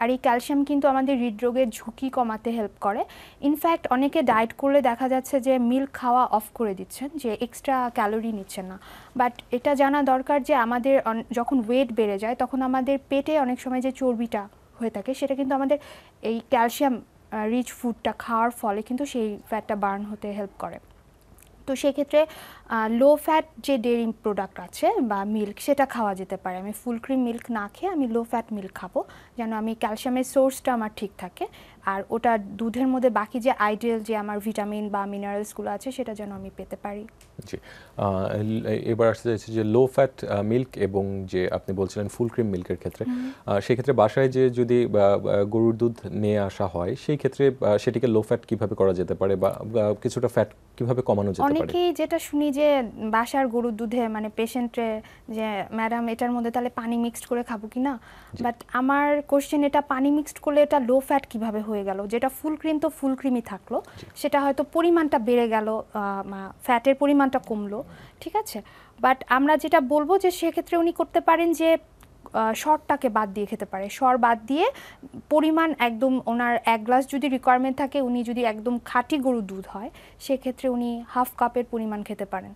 আর এই ক্যালসিয়াম কিন্তু আমাদের হৃদরোগের ঝুঁকি কমাতে হেল্প করে ইনফ্যাক্ট অনেকে ডায়েট করলে দেখা যাচ্ছে যে মিল্ক খাওয়া অফ করে দিচ্ছেন যে এক্সট্রা ক্যালোরি নিচ্ছেন না বাট এটা জানা দরকার যে আমাদের যখন ওয়েট বেড়ে যায় তখন আমাদের পেটে অনেক সময় যে চর্বিটা হয়ে থাকে সেটা কিন্তু আমাদের এই ক্যালসিয়াম রিচ ফুডটা খাওয়ার ফলে কিন্তু সেই ফ্যাটটা বার্ন হতে হেল্প করে তো সেক্ষেত্রে লো ফ্যাট যে ডেয়ারি প্রোডাক্ট আছে বা মিল্ক সেটা খাওয়া যেতে পারে আমি ফুল ক্রিম মিল্ক না খেয়ে আমি লো ফ্যাট মিল্ক খাবো যেন আমি ক্যালসিয়ামের সোর্সটা আমার ঠিক থাকে আর ওটা দুধের মধ্যে বাকি যে আইডিয়াল যে আমার ভিটামিন বা মিনারেলসগুলো আছে সেটা যেন আমি পেতে পারি জি এবার আসতে চাইছি যে লো ফ্যাট মিল্ক এবং যে আপনি বলছিলেন ফুল ক্রিম মিল্কের ক্ষেত্রে সেক্ষেত্রে বাসায় যে যদি গরুর দুধ নিয়ে আসা হয় সেই ক্ষেত্রে সেটিকে লো ফ্যাট কিভাবে করা যেতে পারে বা কিছুটা ফ্যাট কিভাবে কমানো যেতে পারে অনেকেই যেটা শুনি যে বাসার গরুর দুধে মানে পেশেন্টে যে ম্যাডাম এটার মধ্যে তাহলে পানি মিক্সড করে খাবো কি না বাট আমার কোশ্চেন এটা পানি মিক্সড করলে এটা লো ফ্যাট কিভাবে হয় হয়ে গেল যেটা ফুল ক্রিম তো ফুল ক্রিমই থাকলো সেটা হয়তো পরিমাণটা বেড়ে গেল ফ্যাটের পরিমাণটা কমলো ঠিক আছে বাট আমরা যেটা বলবো যে সেক্ষেত্রে উনি করতে পারেন যে শরটাকে বাদ দিয়ে খেতে পারে সর বাদ দিয়ে পরিমাণ একদম ওনার এক গ্লাস যদি রিকোয়ারমেন্ট থাকে উনি যদি একদম খাঁটি গরু দুধ হয় সেক্ষেত্রে উনি হাফ কাপের পরিমাণ খেতে পারেন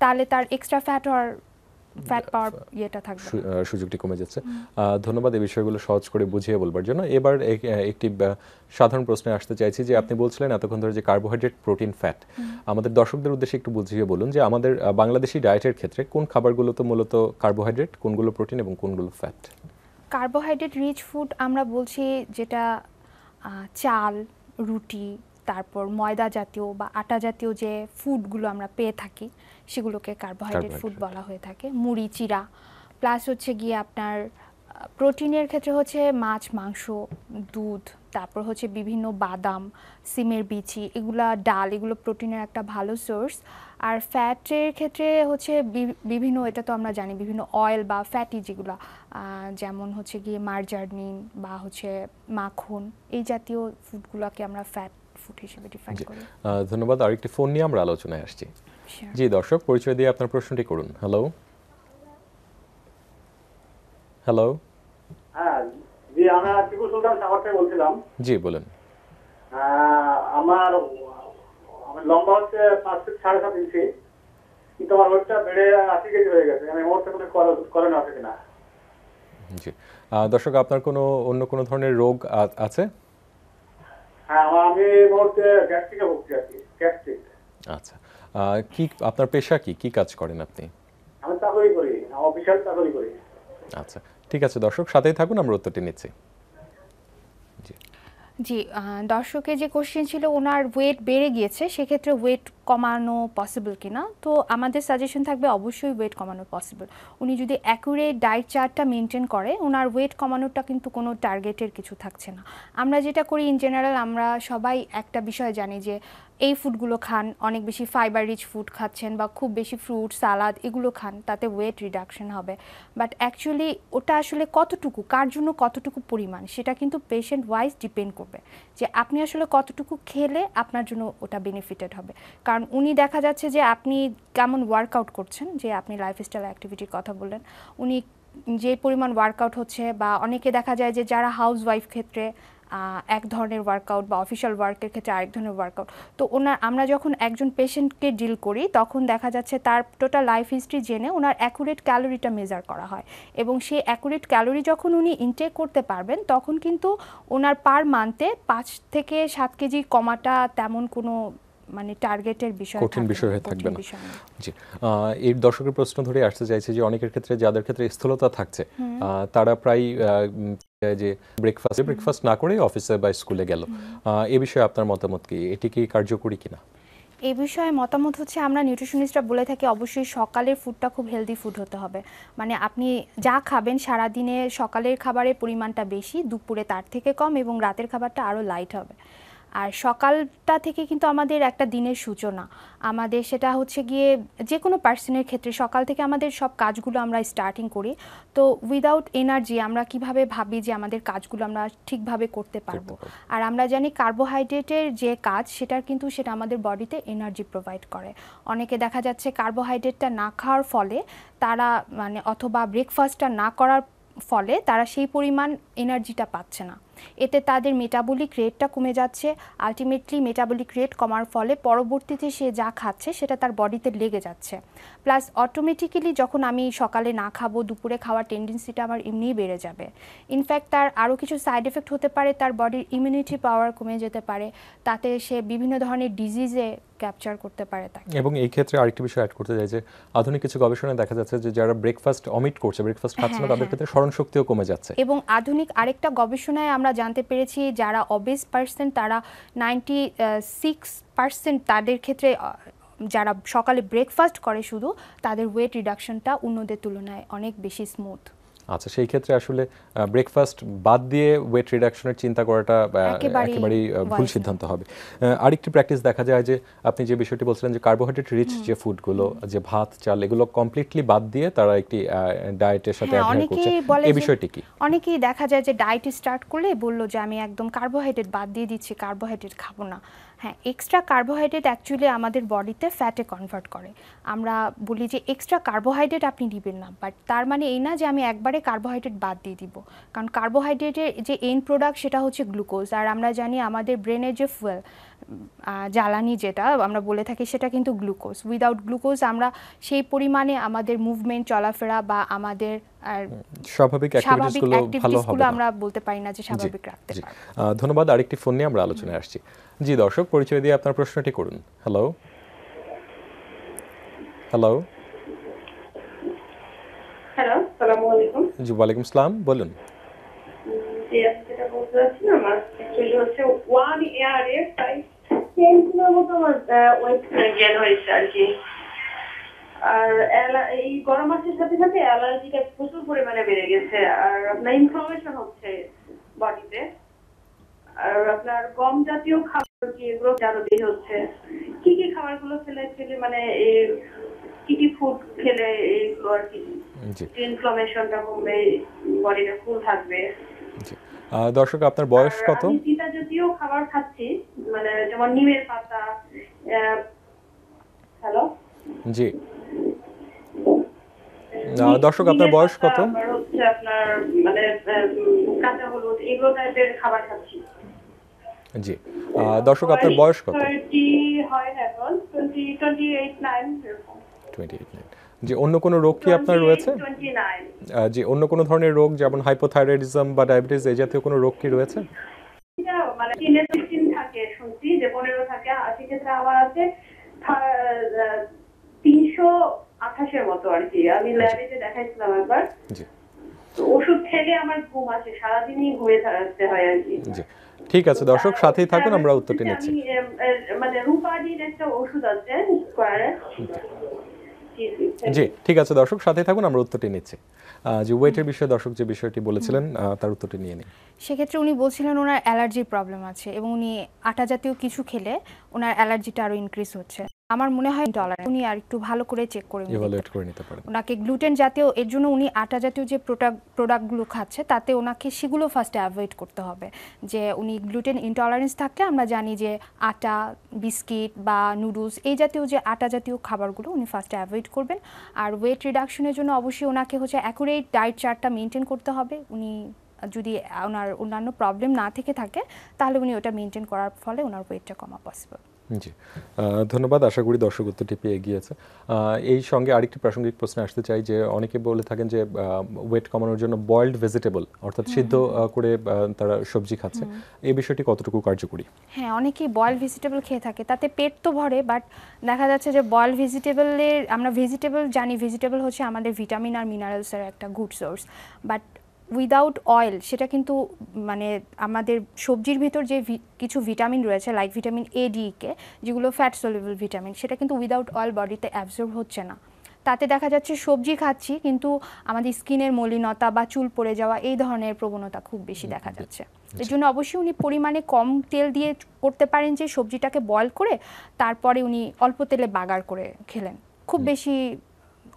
তাহলে তার এক্সট্রা ফ্যাট হওয়ার ফ্যাট পাওয়ার ইয়েটা থাকবে সুযোগটি কমে যাচ্ছে ধন্যবাদ এই বিষয়গুলো সহজ করে বুঝিয়ে বলবার জন্য এবার একটি সাধারণ প্রশ্নে আসতে চাইছি যে আপনি বলছিলেন এতক্ষণ ধরে যে কার্বোহাইড্রেট প্রোটিন ফ্যাট আমাদের দর্শকদের উদ্দেশ্যে একটু বুঝিয়ে বলুন যে আমাদের বাংলাদেশি ডায়েটের ক্ষেত্রে কোন খাবারগুলো তো মূলত কার্বোহাইড্রেট কোনগুলো প্রোটিন এবং কোনগুলো ফ্যাট কার্বোহাইড্রেট রিচ ফুড আমরা বলছি যেটা চাল রুটি তারপর ময়দা জাতীয় বা আটা জাতীয় যে ফুডগুলো আমরা পেয়ে থাকি সেগুলোকে কার্বোহাইড্রেট ফুড বলা হয়ে থাকে মুড়ি চিরা প্লাস হচ্ছে গিয়ে আপনার প্রোটিনের ক্ষেত্রে হচ্ছে মাছ মাংস দুধ তারপর হচ্ছে বিভিন্ন বাদাম সিমের বিচি এগুলা ডাল এগুলো প্রোটিনের একটা ভালো সোর্স আর ফ্যাটের ক্ষেত্রে হচ্ছে বিভিন্ন এটা তো আমরা জানি বিভিন্ন অয়েল বা ফ্যাটি যেগুলো যেমন হচ্ছে গিয়ে মার্জার্নিন বা হচ্ছে মাখন এই জাতীয় ফুডগুলোকে আমরা ফ্যাট ফুড হিসেবে ডিফাইন করি ধন্যবাদ আরেকটি ফোন নিয়ে আমরা আলোচনায় আসছি জি দর্শক পরিচয় দিয়ে আপনার প্রশ্নটি করুন হ্যালো হ্যালো জি আমি আতিকুল সুলতান সাগর থেকে বলছিলাম জি বলেন আমার লম্বা হচ্ছে পাঁচ ফিট সাড়ে সাত ইঞ্চি কিন্তু আমার ওয়েটটা বেড়ে আশি কেজি হয়ে গেছে আমি ওয়েটটা কোনো করেন আছে কিনা জি দর্শক আপনার কোনো অন্য কোনো ধরনের রোগ আছে হ্যাঁ আমি কি আচ্ছা কি আপনার পেশা কি কি কাজ করেন আপনি আমি আচ্ছা ঠিক আছে দর্শক সাথেই থাকুন আমরা উত্তরটি নিচ্ছি জি দর্শকের যে কোশ্চেন ছিল ওনার ওয়েট বেড়ে গিয়েছে সেক্ষেত্রে ওয়েট কমানো পসিবল কিনা তো আমাদের সাজেশন থাকবে অবশ্যই ওয়েট কমানো পসিবল উনি যদি অ্যাকুরেট ডায়েট চার্টটা মেনটেন করে ওনার ওয়েট কমানোটা কিন্তু কোনো টার্গেটের কিছু থাকছে না আমরা যেটা করি ইন জেনারেল আমরা সবাই একটা বিষয় জানি যে এই ফুডগুলো খান অনেক বেশি ফাইবার রিচ ফুড খাচ্ছেন বা খুব বেশি ফ্রুট সালাদ এগুলো খান তাতে ওয়েট রিডাকশন হবে বাট অ্যাকচুয়ালি ওটা আসলে কতটুকু কার জন্য কতটুকু পরিমাণ সেটা কিন্তু পেশেন্ট ওয়াইজ ডিপেন্ড করবে যে আপনি আসলে কতটুকু খেলে আপনার জন্য ওটা বেনিফিটেড হবে কারণ উনি দেখা যাচ্ছে যে আপনি কেমন ওয়ার্কআউট করছেন যে আপনি লাইফস্টাইল অ্যাক্টিভিটির কথা বললেন উনি যে পরিমাণ ওয়ার্কআউট হচ্ছে বা অনেকে দেখা যায় যে যারা হাউস ওয়াইফ ক্ষেত্রে এক ধরনের ওয়ার্কআউট বা অফিসিয়াল ওয়ার্কের ক্ষেত্রে আরেক ধরনের ওয়ার্কআউট তো ওনার আমরা যখন একজন পেশেন্টকে ডিল করি তখন দেখা যাচ্ছে তার টোটাল লাইফ হিস্ট্রি জেনে ওনার অ্যাকুরেট ক্যালোরিটা মেজার করা হয় এবং সেই অ্যাকুরেট ক্যালোরি যখন উনি ইনটেক করতে পারবেন তখন কিন্তু ওনার পার মান্থে পাঁচ থেকে সাত কেজি কমাটা তেমন কোনো মানে টার্গেটের বিষয় কঠিন বিষয় হয়ে থাকবে না জি এই দর্শকের প্রশ্ন ধরে আসতে চাইছে যে অনেকের ক্ষেত্রে যাদের ক্ষেত্রে স্থূলতা থাকছে তারা প্রায় যে ব্রেকফাস্ট ব্রেকফাস্ট না করে অফিসে বা স্কুলে গেল এ বিষয়ে আপনার মতামত কি এটি কি কার্যকরী কিনা এই বিষয়ে মতামত হচ্ছে আমরা নিউট্রিশনিস্টরা বলে থাকি অবশ্যই সকালের ফুডটা খুব হেলদি ফুড হতে হবে মানে আপনি যা খাবেন সারা দিনে সকালের খাবারের পরিমাণটা বেশি দুপুরে তার থেকে কম এবং রাতের খাবারটা আরও লাইট হবে আর সকালটা থেকে কিন্তু আমাদের একটা দিনের সূচনা আমাদের সেটা হচ্ছে গিয়ে যে কোনো পার্সনের ক্ষেত্রে সকাল থেকে আমাদের সব কাজগুলো আমরা স্টার্টিং করি তো উইদাউট এনার্জি আমরা কিভাবে ভাবি যে আমাদের কাজগুলো আমরা ঠিকভাবে করতে পারবো আর আমরা জানি কার্বোহাইড্রেটের যে কাজ সেটার কিন্তু সেটা আমাদের বডিতে এনার্জি প্রোভাইড করে অনেকে দেখা যাচ্ছে কার্বোহাইড্রেটটা না খাওয়ার ফলে তারা মানে অথবা ব্রেকফাস্টটা না করার ফলে তারা সেই পরিমাণ এনার্জিটা পাচ্ছে না এতে তাদের মেটাবলিক রেটটা কমে যাচ্ছে আলটিমেটলি মেটাবলিক রেট কমার ফলে পরবর্তীতে সে যা খাচ্ছে সেটা তার বডিতে লেগে যাচ্ছে প্লাস অটোমেটিক্যালি যখন আমি সকালে না খাবো দুপুরে খাওয়ার টেন্ডেন্সিটা আমার এমনিই বেড়ে যাবে ইনফ্যাক্ট তার আরও কিছু সাইড এফেক্ট হতে পারে তার বডির ইমিউনিটি পাওয়ার কমে যেতে পারে তাতে সে বিভিন্ন ধরনের ডিজিজে ক্যাপচার করতে পারে তাকে এবং এই ক্ষেত্রে আরেকটি বিষয় অ্যাড করতে চাই যে আধুনিক কিছু গবেষণায় দেখা যাচ্ছে যে যারা ব্রেকফাস্ট অমিট করছে ব্রেকফাস্ট হ্যাঁ, খাচ্ছে না তাদের হ্যাঁ। ক্ষেত্রে স্মরণ শক্তিও কমে যাচ্ছে এবং আধুনিক আরেকটা গবেষণায় আমরা জানতে পেরেছি যারা অবেস পার্সেন্ট তারা নাইনটি সিক্স পার্সেন্ট তাদের ক্ষেত্রে যারা সকালে ব্রেকফাস্ট করে শুধু তাদের ওয়েট রিডাকশনটা অন্যদের তুলনায় অনেক বেশি স্মুথ আচ্ছা সেই ক্ষেত্রে আসলে ব্রেকফাস্ট বাদ দিয়ে ওয়েট রিডাকশনের চিন্তা করাটা একেবারেই ভুল সিদ্ধান্ত হবে আরেকটি প্র্যাকটিস দেখা যায় যে আপনি যে বিষয়টি বলছিলেন যে কার্বোহাইড্রেট রিচ যে ফুডগুলো যে ভাত চাল এগুলো কমপ্লিটলি বাদ দিয়ে তারা একটি ডায়েটের সাথে অ্যাড এই বিষয়টি কি অনেকেই দেখা যায় যে ডায়েট স্টার্ট করলে বলল যে আমি একদম কার্বোহাইড্রেট বাদ দিয়ে দিচ্ছি কার্বোহাইড্রেট খাবো না হ্যাঁ এক্সট্রা কার্বোহাইড্রেট অ্যাকচুয়ালি আমাদের বডিতে ফ্যাটে কনভার্ট করে আমরা বলি যে এক্সট্রা কার্বোহাইড্রেট আপনি দিবেন না বাট তার মানে এই না যে আমি একবারে কার্বোহাইড্রেট বাদ দিয়ে দিব কারণ কার্বোহাইড্রেটের যে এন্ড প্রোডাক্ট সেটা হচ্ছে গ্লুকোজ আর আমরা জানি আমাদের ব্রেনের যে ফুয়েল জ্বালানি যেটা আমরা বলে থাকি সেটা কিন্তু গ্লুকোজ উইদাউট গ্লুকোজ আমরা সেই পরিমাণে আমাদের মুভমেন্ট চলাফেরা বা আমাদের আর স্বাভাবিক অ্যাক্টিভিটিসগুলো আমরা বলতে পারি না যে স্বাভাবিক রাখতে ধন্যবাদ আরেকটি ফোন নিয়ে আমরা আলোচনায় আসছি জি দর্শক পরিচয় দিয়ে আপনার প্রশ্নটি করুন হ্যালো হ্যালো জি ওয়ালাইকুম সালাম বলুন ওয়েট হয়েছে আর কি আর এই গরম সাথে সাথে প্রচুর পরিমাণে বেড়ে গেছে আর আপনার ইনফ্লামেশন হচ্ছে আর আপনার গম জাতীয় খাবার কি কি খেলে মানে কি কি ফুড খেলে দর্শক আপনার বয়স কত জাতীয় খাবার খাচ্ছি মানে যেমন নিমের পাতা হ্যালো জি দর্শক আপনার বয়স কত আপনার মানে কাঁচা হলুদ এগুলো টাইপের খাবার খাচ্ছি জি দর্শক আপনার বয়স কত জি অন্য কোনো রোগ কি আপনার রয়েছে জি অন্য কোনো ধরনের রোগ যেমন হাইপোথাইরয়েডিজম বা ডায়াবেটিস এই জাতীয় কোনো রোগ কি রয়েছে মানে তিনশো আঠাশের মতো আর কি আমি আচ্ছা। ল্যাবেতে একবার ওষুধ খেলে আমার ঘুম আছে সারাদিনই ঘুরে থাকতে হয় আর কি ঠিক আছে দর্শক সাথেই থাকুন আমরা উত্তরটি নিচ্ছি জি ঠিক আছে দর্শক সাথে থাকুন আমরা উত্তরটি নিচ্ছি যে ওয়েটের বিষয়ে দর্শক যে বিষয়টি বলেছিলেন তার উত্তরটি নিয়ে নিই সেক্ষেত্রে উনি বলছিলেন ওনার অ্যালার্জির প্রবলেম আছে এবং উনি আটা জাতীয় কিছু খেলে ওনার অ্যালার্জিটা আরও ইনক্রিজ হচ্ছে আমার মনে হয় ডলার উনি আর একটু ভালো করে চেক করে ইভালুয়েট করে নিতে পারেন ওনাকে গ্লুটেন জাতীয় এর জন্য উনি আটা জাতীয় যে প্রোডাক্ট প্রোডাক্টগুলো খাচ্ছে তাতে ওনাকে সেগুলো ফার্স্টে অ্যাভয়েড করতে হবে যে উনি গ্লুটেন ইনটলারেন্স থাকলে আমরা জানি যে আটা বিস্কিট বা নুডলস এই জাতীয় যে আটা জাতীয় খাবারগুলো উনি ফার্স্টে অ্যাভয়েড করবেন আর ওয়েট রিডাকশনের জন্য অবশ্যই ওনাকে হচ্ছে অ্যাকুরেট ডায়েট চার্টটা মেনটেন করতে হবে উনি যদি ওনার অন্যান্য প্রবলেম না থেকে থাকে তাহলে উনি ওটা মেনটেন করার ফলে ওনার ওয়েটটা কমা পসিবল জি ধন্যবাদ আশা করি দর্শক উত্তরটি পেয়ে গিয়েছে এই সঙ্গে আরেকটি প্রাসঙ্গিক প্রশ্নে আসতে চাই যে অনেকে বলে থাকেন যে ওয়েট কমানোর জন্য বয়েলড ভেজিটেবল অর্থাৎ সিদ্ধ করে তারা সবজি খাচ্ছে এই বিষয়টি কতটুকু কার্যকরী হ্যাঁ অনেকেই বয়েল ভেজিটেবল খেয়ে থাকে তাতে পেট তো ভরে বাট দেখা যাচ্ছে যে বয়েল ভেজিটেবলের আমরা ভেজিটেবল জানি ভেজিটেবল হচ্ছে আমাদের ভিটামিন আর মিনারেলসের একটা good source but without oil সেটা কিন্তু মানে আমাদের সবজির ভিতর যে কিছু ভিটামিন রয়েছে like vitamin A D K যেগুলো ফ্যাট সলিউবল ভিটামিন সেটা কিন্তু উইদাউট অয়েল বডিতে অ্যাবজর্ব হচ্ছে না তাতে দেখা যাচ্ছে সবজি খাচ্ছি কিন্তু আমাদের স্কিনের মলিনতা বা চুল পড়ে যাওয়া এই ধরনের প্রবণতা খুব বেশি দেখা যাচ্ছে এর আচ্ছা। জন্য অবশ্যই উনি পরিমাণে কম তেল দিয়ে করতে পারেন যে সবজিটাকে বয়ল করে তারপরে উনি অল্প তেলে বাগার করে খেলেন খুব বেশি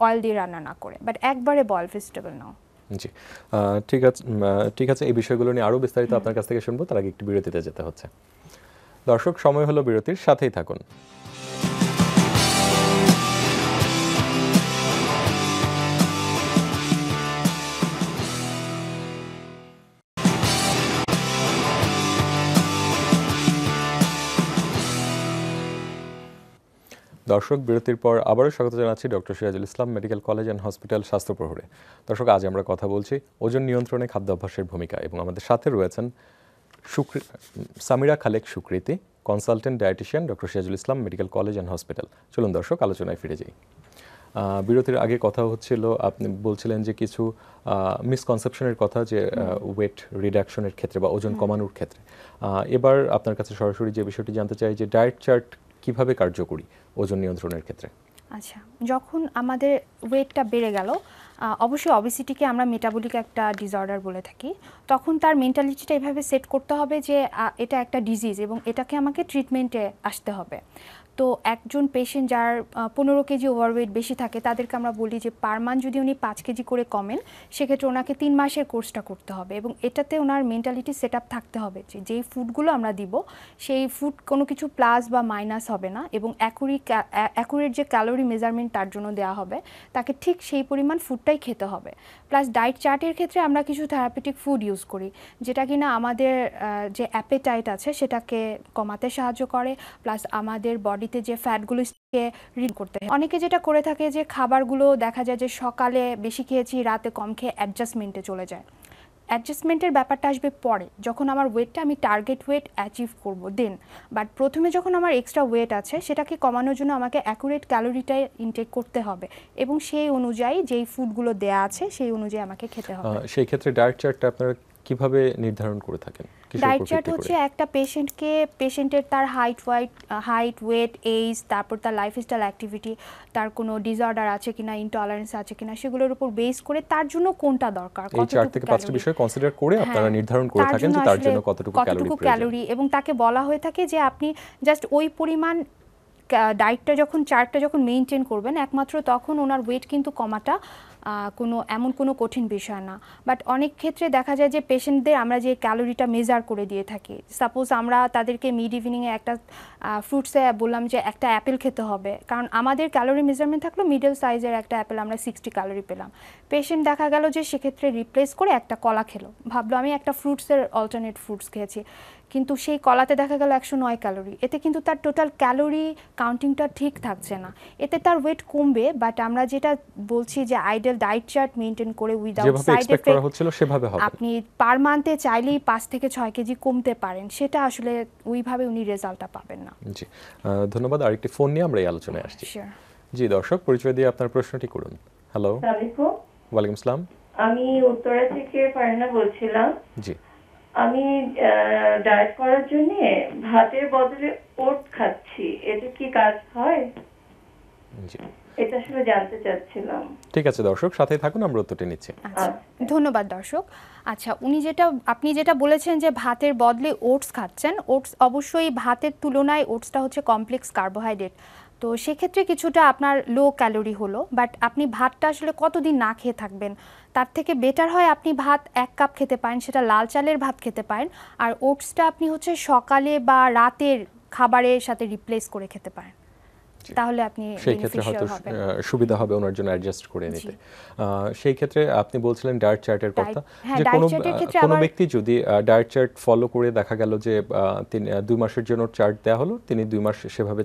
অয়েল দিয়ে রান্না না করে বাট একবারে বয়েল ফেস্টেবল নাও জি ঠিক আছে ঠিক আছে এই বিষয়গুলো নিয়ে আরও বিস্তারিত আপনার কাছ থেকে শুনবো তার আগে একটু বিরতিতে যেতে হচ্ছে দর্শক সময় হলো বিরতির সাথেই থাকুন দর্শক বিরতির পর আবারও স্বাগত জানাচ্ছি doctor Sirajul Islam medical college and hospital স্বাস্থ্য প্রহরে দর্শক আজ আমরা কথা বলছি ওজন নিয়ন্ত্রণে খাদ্যাভ্যাসের ভূমিকা এবং আমাদের সাথে রয়েছেন সুক্রি সামিরা খালেক সুকৃতি consultant dietician doctor Sirajul Islam medical college and hospital চলুন দর্শক আলোচনায় ফিরে যাই বিরতির আগে কথা হচ্ছিল আপনি বলছিলেন যে কিছু মিসকনসেপশনের কথা যে ওয়েট রিডাকশনের ক্ষেত্রে বা ওজন কমানোর ক্ষেত্রে এবার আপনার কাছে সরাসরি যে বিষয়টি জানতে চাই যে ডায়েট চার্ট কিভাবে কার্যকরী ওজন নিয়ন্ত্রণের ক্ষেত্রে আচ্ছা যখন আমাদের ওয়েটটা বেড়ে গেল অবশ্যই অবিসিটিকে আমরা মেটাবলিক একটা ডিসঅর্ডার বলে থাকি তখন তার মেন্টালিটিটা এভাবে সেট করতে হবে যে এটা একটা ডিজিজ এবং এটাকে আমাকে ট্রিটমেন্টে আসতে হবে তো একজন পেশেন্ট যার পনেরো কেজি ওভারওয়েট বেশি থাকে তাদেরকে আমরা বলি যে পার মান্থ যদি উনি পাঁচ কেজি করে কমেন সেক্ষেত্রে ওনাকে তিন মাসের কোর্সটা করতে হবে এবং এটাতে ওনার মেন্টালিটি সেট আপ থাকতে হবে যে যেই ফুডগুলো আমরা দিব সেই ফুড কোনো কিছু প্লাস বা মাইনাস হবে না এবং অ্যাকুরি অ্যাকুরেট যে ক্যালোরি মেজারমেন্ট তার জন্য দেওয়া হবে তাকে ঠিক সেই পরিমাণ ফুডটাই খেতে হবে প্লাস ডায়েট চার্টের ক্ষেত্রে আমরা কিছু থেরাপিটিক ফুড ইউজ করি যেটা কিনা আমাদের যে অ্যাপেটাইট আছে সেটাকে কমাতে সাহায্য করে প্লাস আমাদের বডি বডিতে যে ফ্যাটগুলো রিড করতে হয় অনেকে যেটা করে থাকে যে খাবারগুলো দেখা যায় যে সকালে বেশি খেয়েছি রাতে কম খেয়ে অ্যাডজাস্টমেন্টে চলে যায় অ্যাডজাস্টমেন্টের ব্যাপারটা আসবে পরে যখন আমার ওয়েটটা আমি টার্গেট ওয়েট অ্যাচিভ করব দেন বাট প্রথমে যখন আমার এক্সট্রা ওয়েট আছে সেটাকে কমানোর জন্য আমাকে অ্যাকুরেট ক্যালোরিটা ইনটেক করতে হবে এবং সেই অনুযায়ী যেই ফুডগুলো দেয়া আছে সেই অনুযায়ী আমাকে খেতে হবে সেই ক্ষেত্রে ডায়েট চার্টটা আপনারা কিভাবে নির্ধারণ করে থাকেন ডায়েট চার্ট হচ্ছে একটা পেশেন্টকে পেশেন্টের তার height weight height weight age তারপর তার লাইফস্টাইল অ্যাক্টিভিটি তার কোনো ডিসঅর্ডার আছে কিনা ইনটলারেন্স আছে কিনা সেগুলোর উপর বেস করে তার জন্য কোনটা দরকার এই চার থেকে পাঁচটা বিষয় কনসিডার করে হ্যাঁ, আপনারা নির্ধারণ করে থাকেন যে তার জন্য কতটুকু কতটুকু ক্যালোরি এবং তাকে বলা হয়ে থাকে যে আপনি জাস্ট ওই পরিমাণ ডায়েটটা যখন চার্টটা যখন মেনটেন করবেন একমাত্র তখন ওনার ওয়েট কিন্তু কমাটা কোনো এমন কোনো কঠিন বিষয় না বাট অনেক ক্ষেত্রে দেখা যায় যে পেশেন্টদের আমরা যে ক্যালোরিটা মেজার করে দিয়ে থাকি সাপোজ আমরা তাদেরকে মিড ইভিনিংয়ে একটা ফ্রুটসে বললাম যে একটা অ্যাপেল খেতে হবে কারণ আমাদের ক্যালোরি মেজারমেন্ট থাকলো মিডল সাইজের একটা অ্যাপেল আমরা সিক্সটি ক্যালোরি পেলাম পেশেন্ট দেখা গেল যে সেক্ষেত্রে রিপ্লেস করে একটা কলা খেলো ভাবলো আমি একটা ফ্রুটসের অল্টারনেট ফ্রুটস খেয়েছি কিন্তু সেই কলাতে দেখা গেল একশো নয় ক্যালোরি এতে কিন্তু তার টোটাল ক্যালোরি কাউন্টিংটা ঠিক থাকছে না এতে তার ওয়েট কমবে বাট আমরা যেটা বলছি যে আইডেল ডায়েট চার্ট মেনটেন করে উইদাউট সাইড এফেক্ট আপনি পার মান্থে চাইলেই পাঁচ থেকে ছয় কেজি কমতে পারেন সেটা আসলে ওইভাবে উনি রেজাল্টটা পাবেন না জি ধন্যবাদ আরেকটি ফোন নিয়ে আমরা এই আলোচনায় আসছি জি দর্শক পরিচয় দিয়ে আপনার প্রশ্নটি করুন হ্যালো ওয়ালাইকুম আসসালাম আমি উত্তরা থেকে ফারহানা বলছিলাম জি আমি ডায়েট করার জন্য ভাতের বদলে ওট খাচ্ছি এটা কি কাজ হয় ঠিক আছে দর্শক সাথে থাকুন আমরা উত্তরটি নিচ্ছি আচ্ছা, আচ্ছা। ধন্যবাদ দর্শক আচ্ছা উনি যেটা আপনি যেটা বলেছেন যে ভাতের বদলে ওটস খাচ্ছেন ওটস অবশ্যই ভাতের তুলনায় ওটসটা হচ্ছে কমপ্লেক্স কার্বোহাইড্রেট তো সেক্ষেত্রে কিছুটা আপনার লো ক্যালোরি হলো বাট আপনি ভাতটা আসলে কতদিন না খেয়ে থাকবেন তার থেকে বেটার হয় আপনি ভাত এক কাপ খেতে পারেন সেটা লাল চালের ভাত খেতে পারেন আর ওটসটা আপনি হচ্ছে সকালে বা রাতের খাবারের সাথে রিপ্লেস করে খেতে পারেন তাহলে আপনি সেই ক্ষেত্রে হয়তো সুবিধা হবে ওনার জন্য অ্যাডজাস্ট করে নিতে সেই ক্ষেত্রে আপনি বলছিলেন ডায়েট চার্টের কথা হ্যাঁ, যে কোনো কোনো ব্যক্তি যদি ডায়েট চার্ট ফলো করে দেখা গেল যে তিনি দুই মাসের জন্য চার্ট দেওয়া হলো তিনি দুই মাস সেভাবে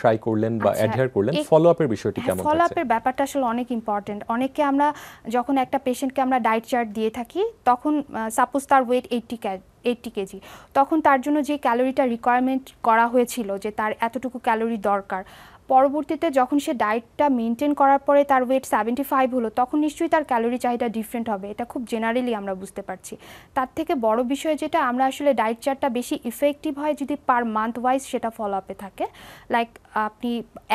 ট্রাই করলেন বা অ্যাডহেয়ার আচ্ছা, করলেন ফলো আপের বিষয়টি হ্যাঁ, কেমন ফলো আপের ব্যাপারটা আসলে অনেক ইম্পর্টেন্ট অনেকে আমরা যখন একটা পেশেন্টকে আমরা ডায়েট চার্ট দিয়ে থাকি তখন সাপোজ তার ওয়েট এইটটি এইটটি কেজি তখন তার জন্য যে ক্যালোরিটা রিকোয়ারমেন্ট করা হয়েছিল যে তার এতটুকু ক্যালোরি দরকার পরবর্তীতে যখন সে ডায়েটটা মেনটেন করার পরে তার ওয়েট সেভেন্টি ফাইভ হলো তখন নিশ্চয়ই তার ক্যালোরি চাহিদা ডিফারেন্ট হবে এটা খুব জেনারেলি আমরা বুঝতে পারছি তার থেকে বড় বিষয় যেটা আমরা আসলে ডায়েট চার্টটা বেশি ইফেক্টিভ হয় যদি পার মান্থ ওয়াইজ সেটা ফলো আপে থাকে লাইক আপনি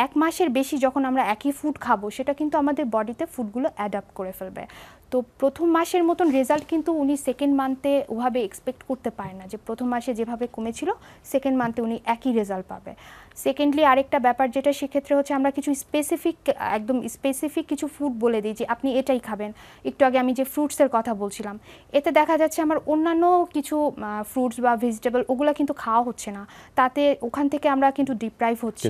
এক মাসের বেশি যখন আমরা একই ফুড খাবো সেটা কিন্তু আমাদের বডিতে ফুডগুলো অ্যাডাপ্ট করে ফেলবে তো প্রথম মাসের মতন রেজাল্ট কিন্তু উনি সেকেন্ড মান্থে ওভাবে এক্সপেক্ট করতে পারে না যে প্রথম মাসে যেভাবে কমেছিল সেকেন্ড মান্থে উনি একই রেজাল্ট পাবে সেকেন্ডলি আরেকটা ব্যাপার যেটা সেক্ষেত্রে হচ্ছে আমরা কিছু স্পেসিফিক একদম স্পেসিফিক কিছু ফুড বলে দিই যে আপনি এটাই খাবেন একটু আগে আমি যে ফ্রুটসের কথা বলছিলাম এতে দেখা যাচ্ছে আমার অন্যান্য কিছু ফ্রুটস বা ভেজিটেবল ওগুলো কিন্তু খাওয়া হচ্ছে না তাতে ওখান থেকে আমরা কিন্তু ডিপ্রাইভ হচ্ছি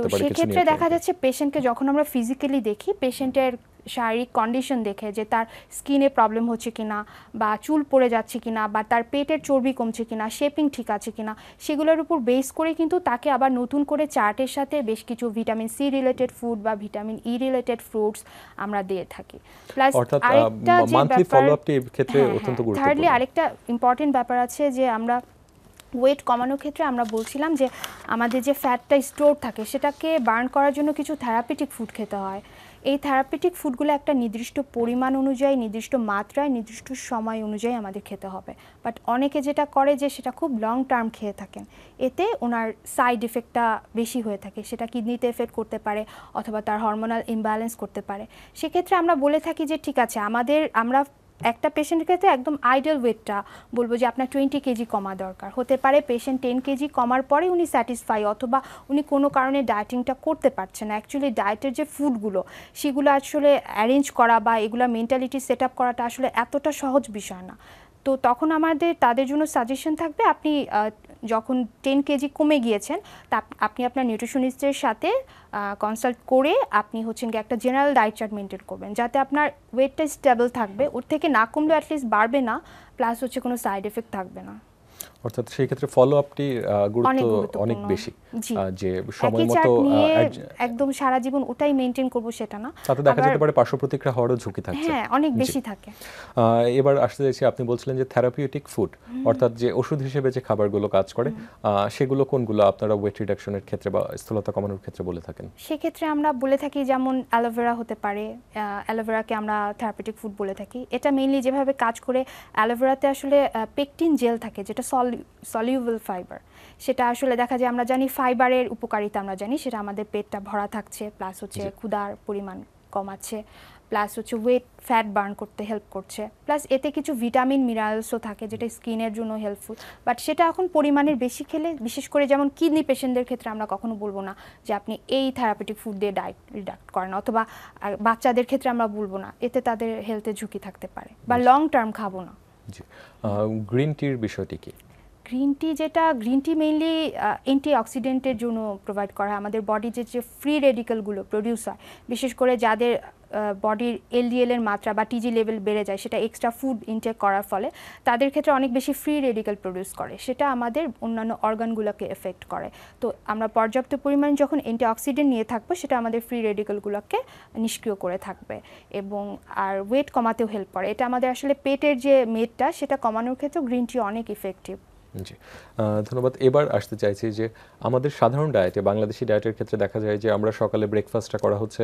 তো সেক্ষেত্রে দেখা যাচ্ছে পেশেন্টকে যখন আমরা ফিজিক্যালি দেখি পেশেন্টের শারীরিক কন্ডিশন দেখে যে তার স্কিনে প্রবলেম হচ্ছে কিনা বা চুল পড়ে যাচ্ছে কিনা বা তার পেটের চর্বি কমছে কিনা শেপিং ঠিক আছে কিনা সেগুলোর উপর বেস করে কিন্তু তাকে আবার নতুন করে চার্টের সাথে বেশ কিছু ভিটামিন সি রিলেটেড ফুড বা ভিটামিন ই রিলেটেড ফ্রুটস আমরা দিয়ে থাকি প্লাস আরেকটা যে ব্যাপার থার্ডলি হ্যাঁ, হ্যাঁ, আরেকটা ইম্পর্টেন্ট ব্যাপার আছে যে আমরা ওয়েট কমানোর ক্ষেত্রে আমরা বলছিলাম যে আমাদের যে ফ্যাটটা স্টোর থাকে সেটাকে বার্ন করার জন্য কিছু থেরাপিটিক ফুড খেতে হয় এই থেরাপিটিক ফুডগুলো একটা নির্দিষ্ট পরিমাণ অনুযায়ী নির্দিষ্ট মাত্রায় নির্দিষ্ট সময় অনুযায়ী আমাদের খেতে হবে বাট অনেকে যেটা করে যে সেটা খুব লং টার্ম খেয়ে থাকেন এতে ওনার সাইড এফেক্টটা বেশি হয়ে থাকে সেটা কিডনিতে এফেক্ট করতে পারে অথবা তার হরমোনাল ইমব্যালেন্স করতে পারে সেক্ষেত্রে আমরা বলে থাকি যে ঠিক আছে আমাদের আমরা একটা পেশেন্টের ক্ষেত্রে একদম আইডিয়াল ওয়েটটা বলবো যে আপনার টোয়েন্টি কেজি কমা দরকার হতে পারে পেশেন্ট টেন কেজি কমার পরে উনি স্যাটিসফাই অথবা উনি কোনো কারণে ডায়েটিংটা করতে পারছেন না অ্যাকচুয়ালি ডায়েটের যে ফুডগুলো সেগুলো আসলে অ্যারেঞ্জ করা বা এগুলো মেন্টালিটি সেট আপ করাটা আসলে এতটা সহজ বিষয় না তো তখন আমাদের তাদের জন্য সাজেশন থাকবে আপনি যখন টেন কেজি কমে গিয়েছেন তা আপনি আপনার নিউট্রিশনিস্টের সাথে কনসাল্ট করে আপনি হচ্ছেন গিয়ে একটা জেনারেল ডায়েট চার্ট মেনটেন করবেন যাতে আপনার ওয়েটটা স্টেবল থাকবে ওর থেকে না কমলে অ্যাটলিস্ট বাড়বে না প্লাস হচ্ছে কোনো সাইড এফেক্ট থাকবে না অর্থাৎ সেই ক্ষেত্রে ফলো আপটি গুরুত্ব অনেক বেশি যে সময় মতো একদম সারা জীবন ওটাই মেইনটেইন করব সেটা না তাতে দেখা যেতে পারে পার্শ্ব প্রতিক্রিয়া হওয়ারও ঝুঁকি থাকে হ্যাঁ অনেক বেশি থাকে এবার আসতে চাইছি আপনি বলছিলেন যে থেরাপিউটিক ফুড অর্থাৎ যে ওষুধ হিসেবে যে খাবারগুলো কাজ করে সেগুলো কোনগুলো আপনারা ওয়েট রিডাকশনের ক্ষেত্রে বা স্থূলতা কমানোর ক্ষেত্রে বলে থাকেন সেক্ষেত্রে আমরা বলে থাকি যেমন অ্যালোভেরা হতে পারে অ্যালোভেরাকে আমরা থেরাপিউটিক ফুড বলে থাকি এটা মেইনলি যেভাবে কাজ করে অ্যালোভেরাতে আসলে পেকটিন জেল থাকে যেটা সলিউবল ফাইবার সেটা আসলে দেখা যায় আমরা জানি ফাইবারের উপকারিতা আমরা জানি সেটা আমাদের পেটটা ভরা থাকছে প্লাস হচ্ছে ক্ষুদার পরিমাণ কমাচ্ছে প্লাস হচ্ছে ওয়েট ফ্যাট বার্ন করতে হেল্প করছে প্লাস এতে কিছু ভিটামিন মিনারেলসও থাকে যেটা স্কিনের জন্য হেল্পফুল বাট সেটা এখন পরিমাণের বেশি খেলে বিশেষ করে যেমন কিডনি পেশেন্টদের ক্ষেত্রে আমরা কখনো বলবো না যে আপনি এই থেরাপিটিক ফুড দিয়ে ডায়েট রিডাক্ট করেন অথবা বাচ্চাদের ক্ষেত্রে আমরা বলবো না এতে তাদের হেলথে ঝুঁকি থাকতে পারে বা লং টার্ম খাবো না গ্রিন টির বিষয়টি কি গ্রিন টি যেটা গ্রিন টি মেইনলি অ্যান্টি অক্সিডেন্টের জন্য প্রোভাইড করা হয় আমাদের বডি যে যে ফ্রি রেডিক্যালগুলো প্রডিউস হয় বিশেষ করে যাদের বডির এলডিএল এর মাত্রা বা টিজি লেভেল বেড়ে যায় সেটা এক্সট্রা ফুড ইনটেক করার ফলে তাদের ক্ষেত্রে অনেক বেশি ফ্রি রেডিক্যাল প্রডিউস করে সেটা আমাদের অন্যান্য অর্গানগুলোকে এফেক্ট করে তো আমরা পর্যাপ্ত পরিমাণ যখন অ্যান্টিঅক্সিডেন্ট নিয়ে থাকবো সেটা আমাদের ফ্রি রেডিক্যালগুলোকে নিষ্ক্রিয় করে থাকবে এবং আর ওয়েট কমাতেও হেল্প করে এটা আমাদের আসলে পেটের যে মেদটা সেটা কমানোর ক্ষেত্রেও গ্রিন টি অনেক ইফেক্টিভ জি ধন্যবাদ এবার আসতে চাইছি যে আমাদের সাধারণ ডায়েটে বাংলাদেশি ডায়েটের ক্ষেত্রে দেখা যায় যে আমরা সকালে ব্রেকফাস্টটা করা হচ্ছে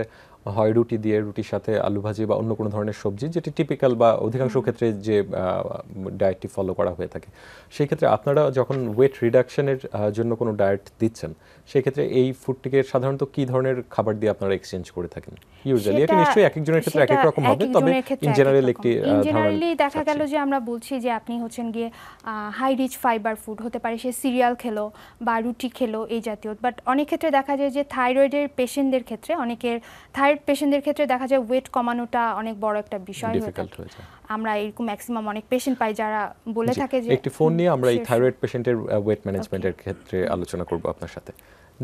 হয় রুটি দিয়ে রুটির সাথে আলু ভাজি বা অন্য কোনো ধরনের সবজি যেটি টিপিক্যাল বা অধিকাংশ ক্ষেত্রে যে ডায়েটটি ফলো করা হয়ে থাকে সেই ক্ষেত্রে আপনারা যখন ওয়েট রিডাকশনের জন্য কোনো ডায়েট দিচ্ছেন সেক্ষেত্রে এই ফুডটিকে সাধারণত কি ধরনের খাবার দিয়ে আপনারা এক্সচেঞ্জ করে থাকেন ইউজুয়ালি এটা নিশ্চয়ই এক একজনের ক্ষেত্রে এক এক রকম হবে তবে ইন জেনারেল একটি জেনারেলি দেখা গেল যে আমরা বলছি যে আপনি হচ্ছেন গিয়ে high rich fibre fibre food হতে পারে সে সিরিয়াল খেলো বা রুটি খেলো এই জাতীয় বাট অনেক ক্ষেত্রে দেখা যায় যে থাইরয়েডের পেশেন্টদের ক্ষেত্রে অনেকের থাইরয়েড পেশেন্টদের ক্ষেত্রে দেখা যায় ওয়েট কমানোটা অনেক বড় একটা বিষয় হয়ে থাকে আমরা এরকম ম্যাক্সিমাম অনেক পেশেন্ট পাই যারা বলে থাকে যে একটি ফোন নিয়ে আমরা এই থাইরয়েড পেশেন্টের ওয়েট ম্যানেজমেন্টের ক্ষেত্রে আলোচনা করব আপনার সাথে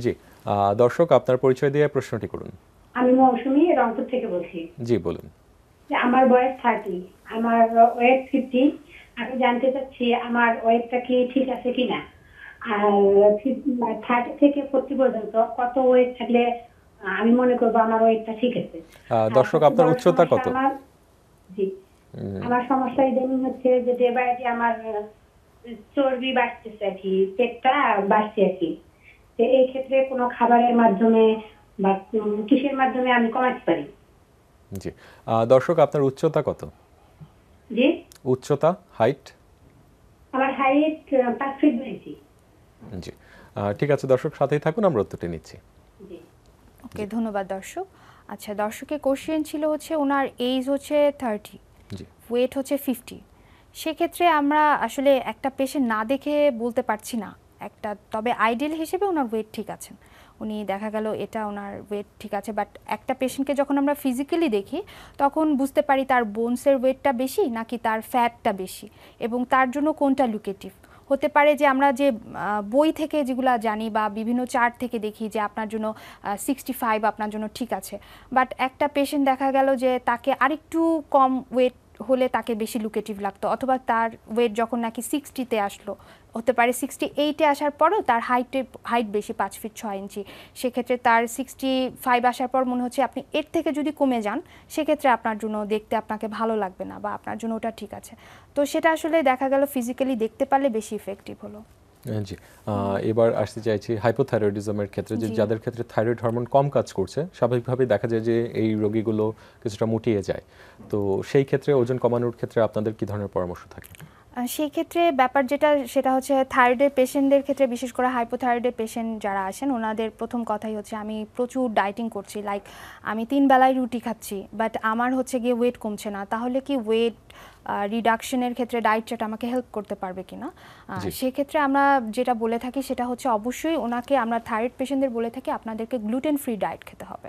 জি দর্শক আপনার পরিচয় দিয়ে প্রশ্নটি করুন আমি মৌসুমী রংপুর থেকে বলছি জি বলুন আমার বয়স থার্টি আমার ওয়েট uh, ফিফটি আমি জানতে চাচ্ছি আমার ওয়েটটা কি ঠিক আছে কিনা আর থার্টি থেকে ফোর্টি পর্যন্ত কত ওয়েট থাকলে আমি মনে করব আমার ওয়েটটা ঠিক আছে দর্শক আপনার উচ্চতা কত জি আমার সমস্যা ইদানিং হচ্ছে যে ডে বাই ডে আমার চর্বি বাড়তেছে আর কি পেটটা বাড়ছে আর কি এই ক্ষেত্রে কোনো খাবারের মাধ্যমে বা কিসের মাধ্যমে আমি কমাতে পারি জি দর্শক আপনার উচ্চতা কত উচ্চতা হাইট আমার হাইট 5 ফিট ইঞ্চি জি ঠিক আছে দর্শক সাথেই থাকুন আমরা উত্তরটি নিচ্ছি জি ওকে ধন্যবাদ দর্শক আচ্ছা দর্শকে কোশ্চেন ছিল হচ্ছে ওনার এজ হচ্ছে 30 জি ওয়েট হচ্ছে ফিফটি সেক্ষেত্রে আমরা আসলে একটা পেশে না দেখে বলতে পারছি না একটা তবে আইডিয়াল হিসেবে ওনার ওয়েট ঠিক আছে উনি দেখা গেল এটা ওনার ওয়েট ঠিক আছে বাট একটা পেশেন্টকে যখন আমরা ফিজিক্যালি দেখি তখন বুঝতে পারি তার বোনসের ওয়েটটা বেশি নাকি তার ফ্যাটটা বেশি এবং তার জন্য কোনটা লুকেটিভ হতে পারে যে আমরা যে বই থেকে যেগুলো জানি বা বিভিন্ন চার্ট থেকে দেখি যে আপনার জন্য সিক্সটি ফাইভ আপনার জন্য ঠিক আছে বাট একটা পেশেন্ট দেখা গেল যে তাকে আরেকটু কম ওয়েট হলে তাকে বেশি লুকেটিভ লাগতো অথবা তার ওয়েট যখন নাকি সিক্সটিতে আসলো হতে পারে সিক্সটি এইটে আসার পরও তার হাইটে হাইট বেশি পাঁচ ফিট ছ ইঞ্চি সেক্ষেত্রে তার সিক্সটি ফাইভ আসার পর মনে হচ্ছে আপনি এর থেকে যদি কমে যান সেক্ষেত্রে আপনার জন্য দেখতে আপনাকে ভালো লাগবে না বা আপনার জন্য ওটা ঠিক আছে তো সেটা আসলে দেখা গেল ফিজিক্যালি দেখতে পারলে বেশি ইফেক্টিভ হলো জি এবার আসতে চাইছি হাইপোথাইরয়েডিজমের ক্ষেত্রে যে যাদের ক্ষেত্রে থাইরয়েড হরমোন কম কাজ করছে স্বাভাবিকভাবে দেখা যায় যে এই রোগীগুলো কিছুটা মুটিয়ে যায় তো সেই ক্ষেত্রে ওজন কমানোর ক্ষেত্রে আপনাদের কি ধরনের পরামর্শ থাকে সেই ক্ষেত্রে ব্যাপার যেটা সেটা হচ্ছে থাইরয়েডের পেশেন্টদের ক্ষেত্রে বিশেষ করে হাইপোথাইরয়েডের পেশেন্ট যারা আসেন ওনাদের প্রথম কথাই হচ্ছে আমি প্রচুর ডায়েটিং করছি লাইক আমি তিন বেলায় রুটি খাচ্ছি বাট আমার হচ্ছে গিয়ে ওয়েট কমছে না তাহলে কি ওয়েট রিডাকশনের ক্ষেত্রে ডায়েট চার্ট আমাকে হেল্প করতে পারবে কিনা সেক্ষেত্রে আমরা যেটা বলে থাকি সেটা হচ্ছে অবশ্যই ওনাকে আমরা থাইরয়েড পেশেন্টদের বলে থাকি আপনাদেরকে গ্লুটেন ফ্রি ডায়েট খেতে হবে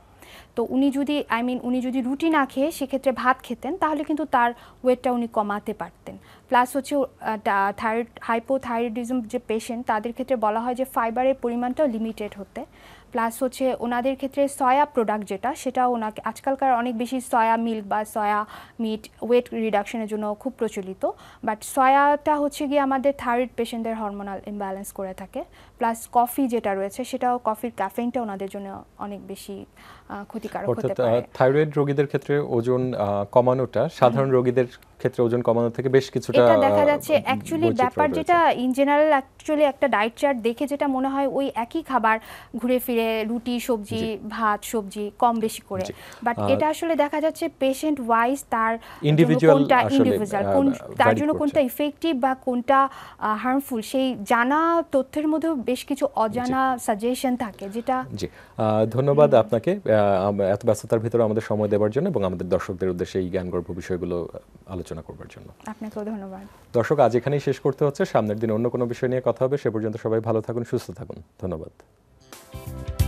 তো উনি যদি আই মিন উনি যদি রুটি না খেয়ে সেক্ষেত্রে ভাত খেতেন তাহলে কিন্তু তার ওয়েটটা উনি কমাতে পারতেন প্লাস হচ্ছে থাইরয়েড হাইপোথাইরয়েডিজম যে পেশেন্ট তাদের ক্ষেত্রে বলা হয় যে ফাইবারের পরিমাণটাও লিমিটেড হতে প্লাস হচ্ছে ওনাদের ক্ষেত্রে সয়া প্রোডাক্ট যেটা সেটাও ওনাকে আজকালকার অনেক বেশি সয়া মিল্ক বা সয়া মিট ওয়েট রিডাকশনের জন্য খুব প্রচলিত বাট সয়াটা হচ্ছে গিয়ে আমাদের থাইরয়েড পেশেন্টদের হরমোনাল ইমব্যালেন্স করে থাকে প্লাস কফি যেটা রয়েছে সেটাও কফির ক্যাফেইনটা ওনাদের জন্য অনেক বেশি ক্ষতিকারক হতে পারে থাইরয়েড রোগীদের ক্ষেত্রে ওজন কমানোটা সাধারণ রোগীদের ক্ষেত্রে ওজন কমানোর থেকে বেশ কিছুটা এটা দেখা যাচ্ছে অ্যাকচুয়ালি ব্যাপার যেটা ইন জেনারেল অ্যাকচুয়ালি একটা ডায়েট চার্ট দেখে যেটা মনে হয় ওই একই খাবার ঘুরে ফিরে রুটি সবজি ভাত সবজি কম বেশি করে বাট এটা আসলে দেখা যাচ্ছে পেশেন্ট ওয়াইজ তার ইন্ডিভিজুয়াল ইন্ডিভিজুয়াল কোন তার জন্য কোনটা ইফেক্টিভ বা কোনটা হার্মফুল সেই জানা তথ্যের মধ্যেও বেশ কিছু অজানা সাজেশন থাকে যেটা জি ধন্যবাদ আপনাকে এত ব্যস্ততার ভিতরে আমাদের সময় দেওয়ার জন্য এবং আমাদের দর্শকদের উদ্দেশ্যে এই গর্ভ বিষয়গুলো আলোচনা করবার জন্য আপনাকেও ধন্যবাদ দর্শক আজ এখানেই শেষ করতে হচ্ছে সামনের দিন অন্য কোনো বিষয় নিয়ে কথা হবে সে পর্যন্ত সবাই ভালো থাকুন সুস্থ থাকুন ধন্যবাদ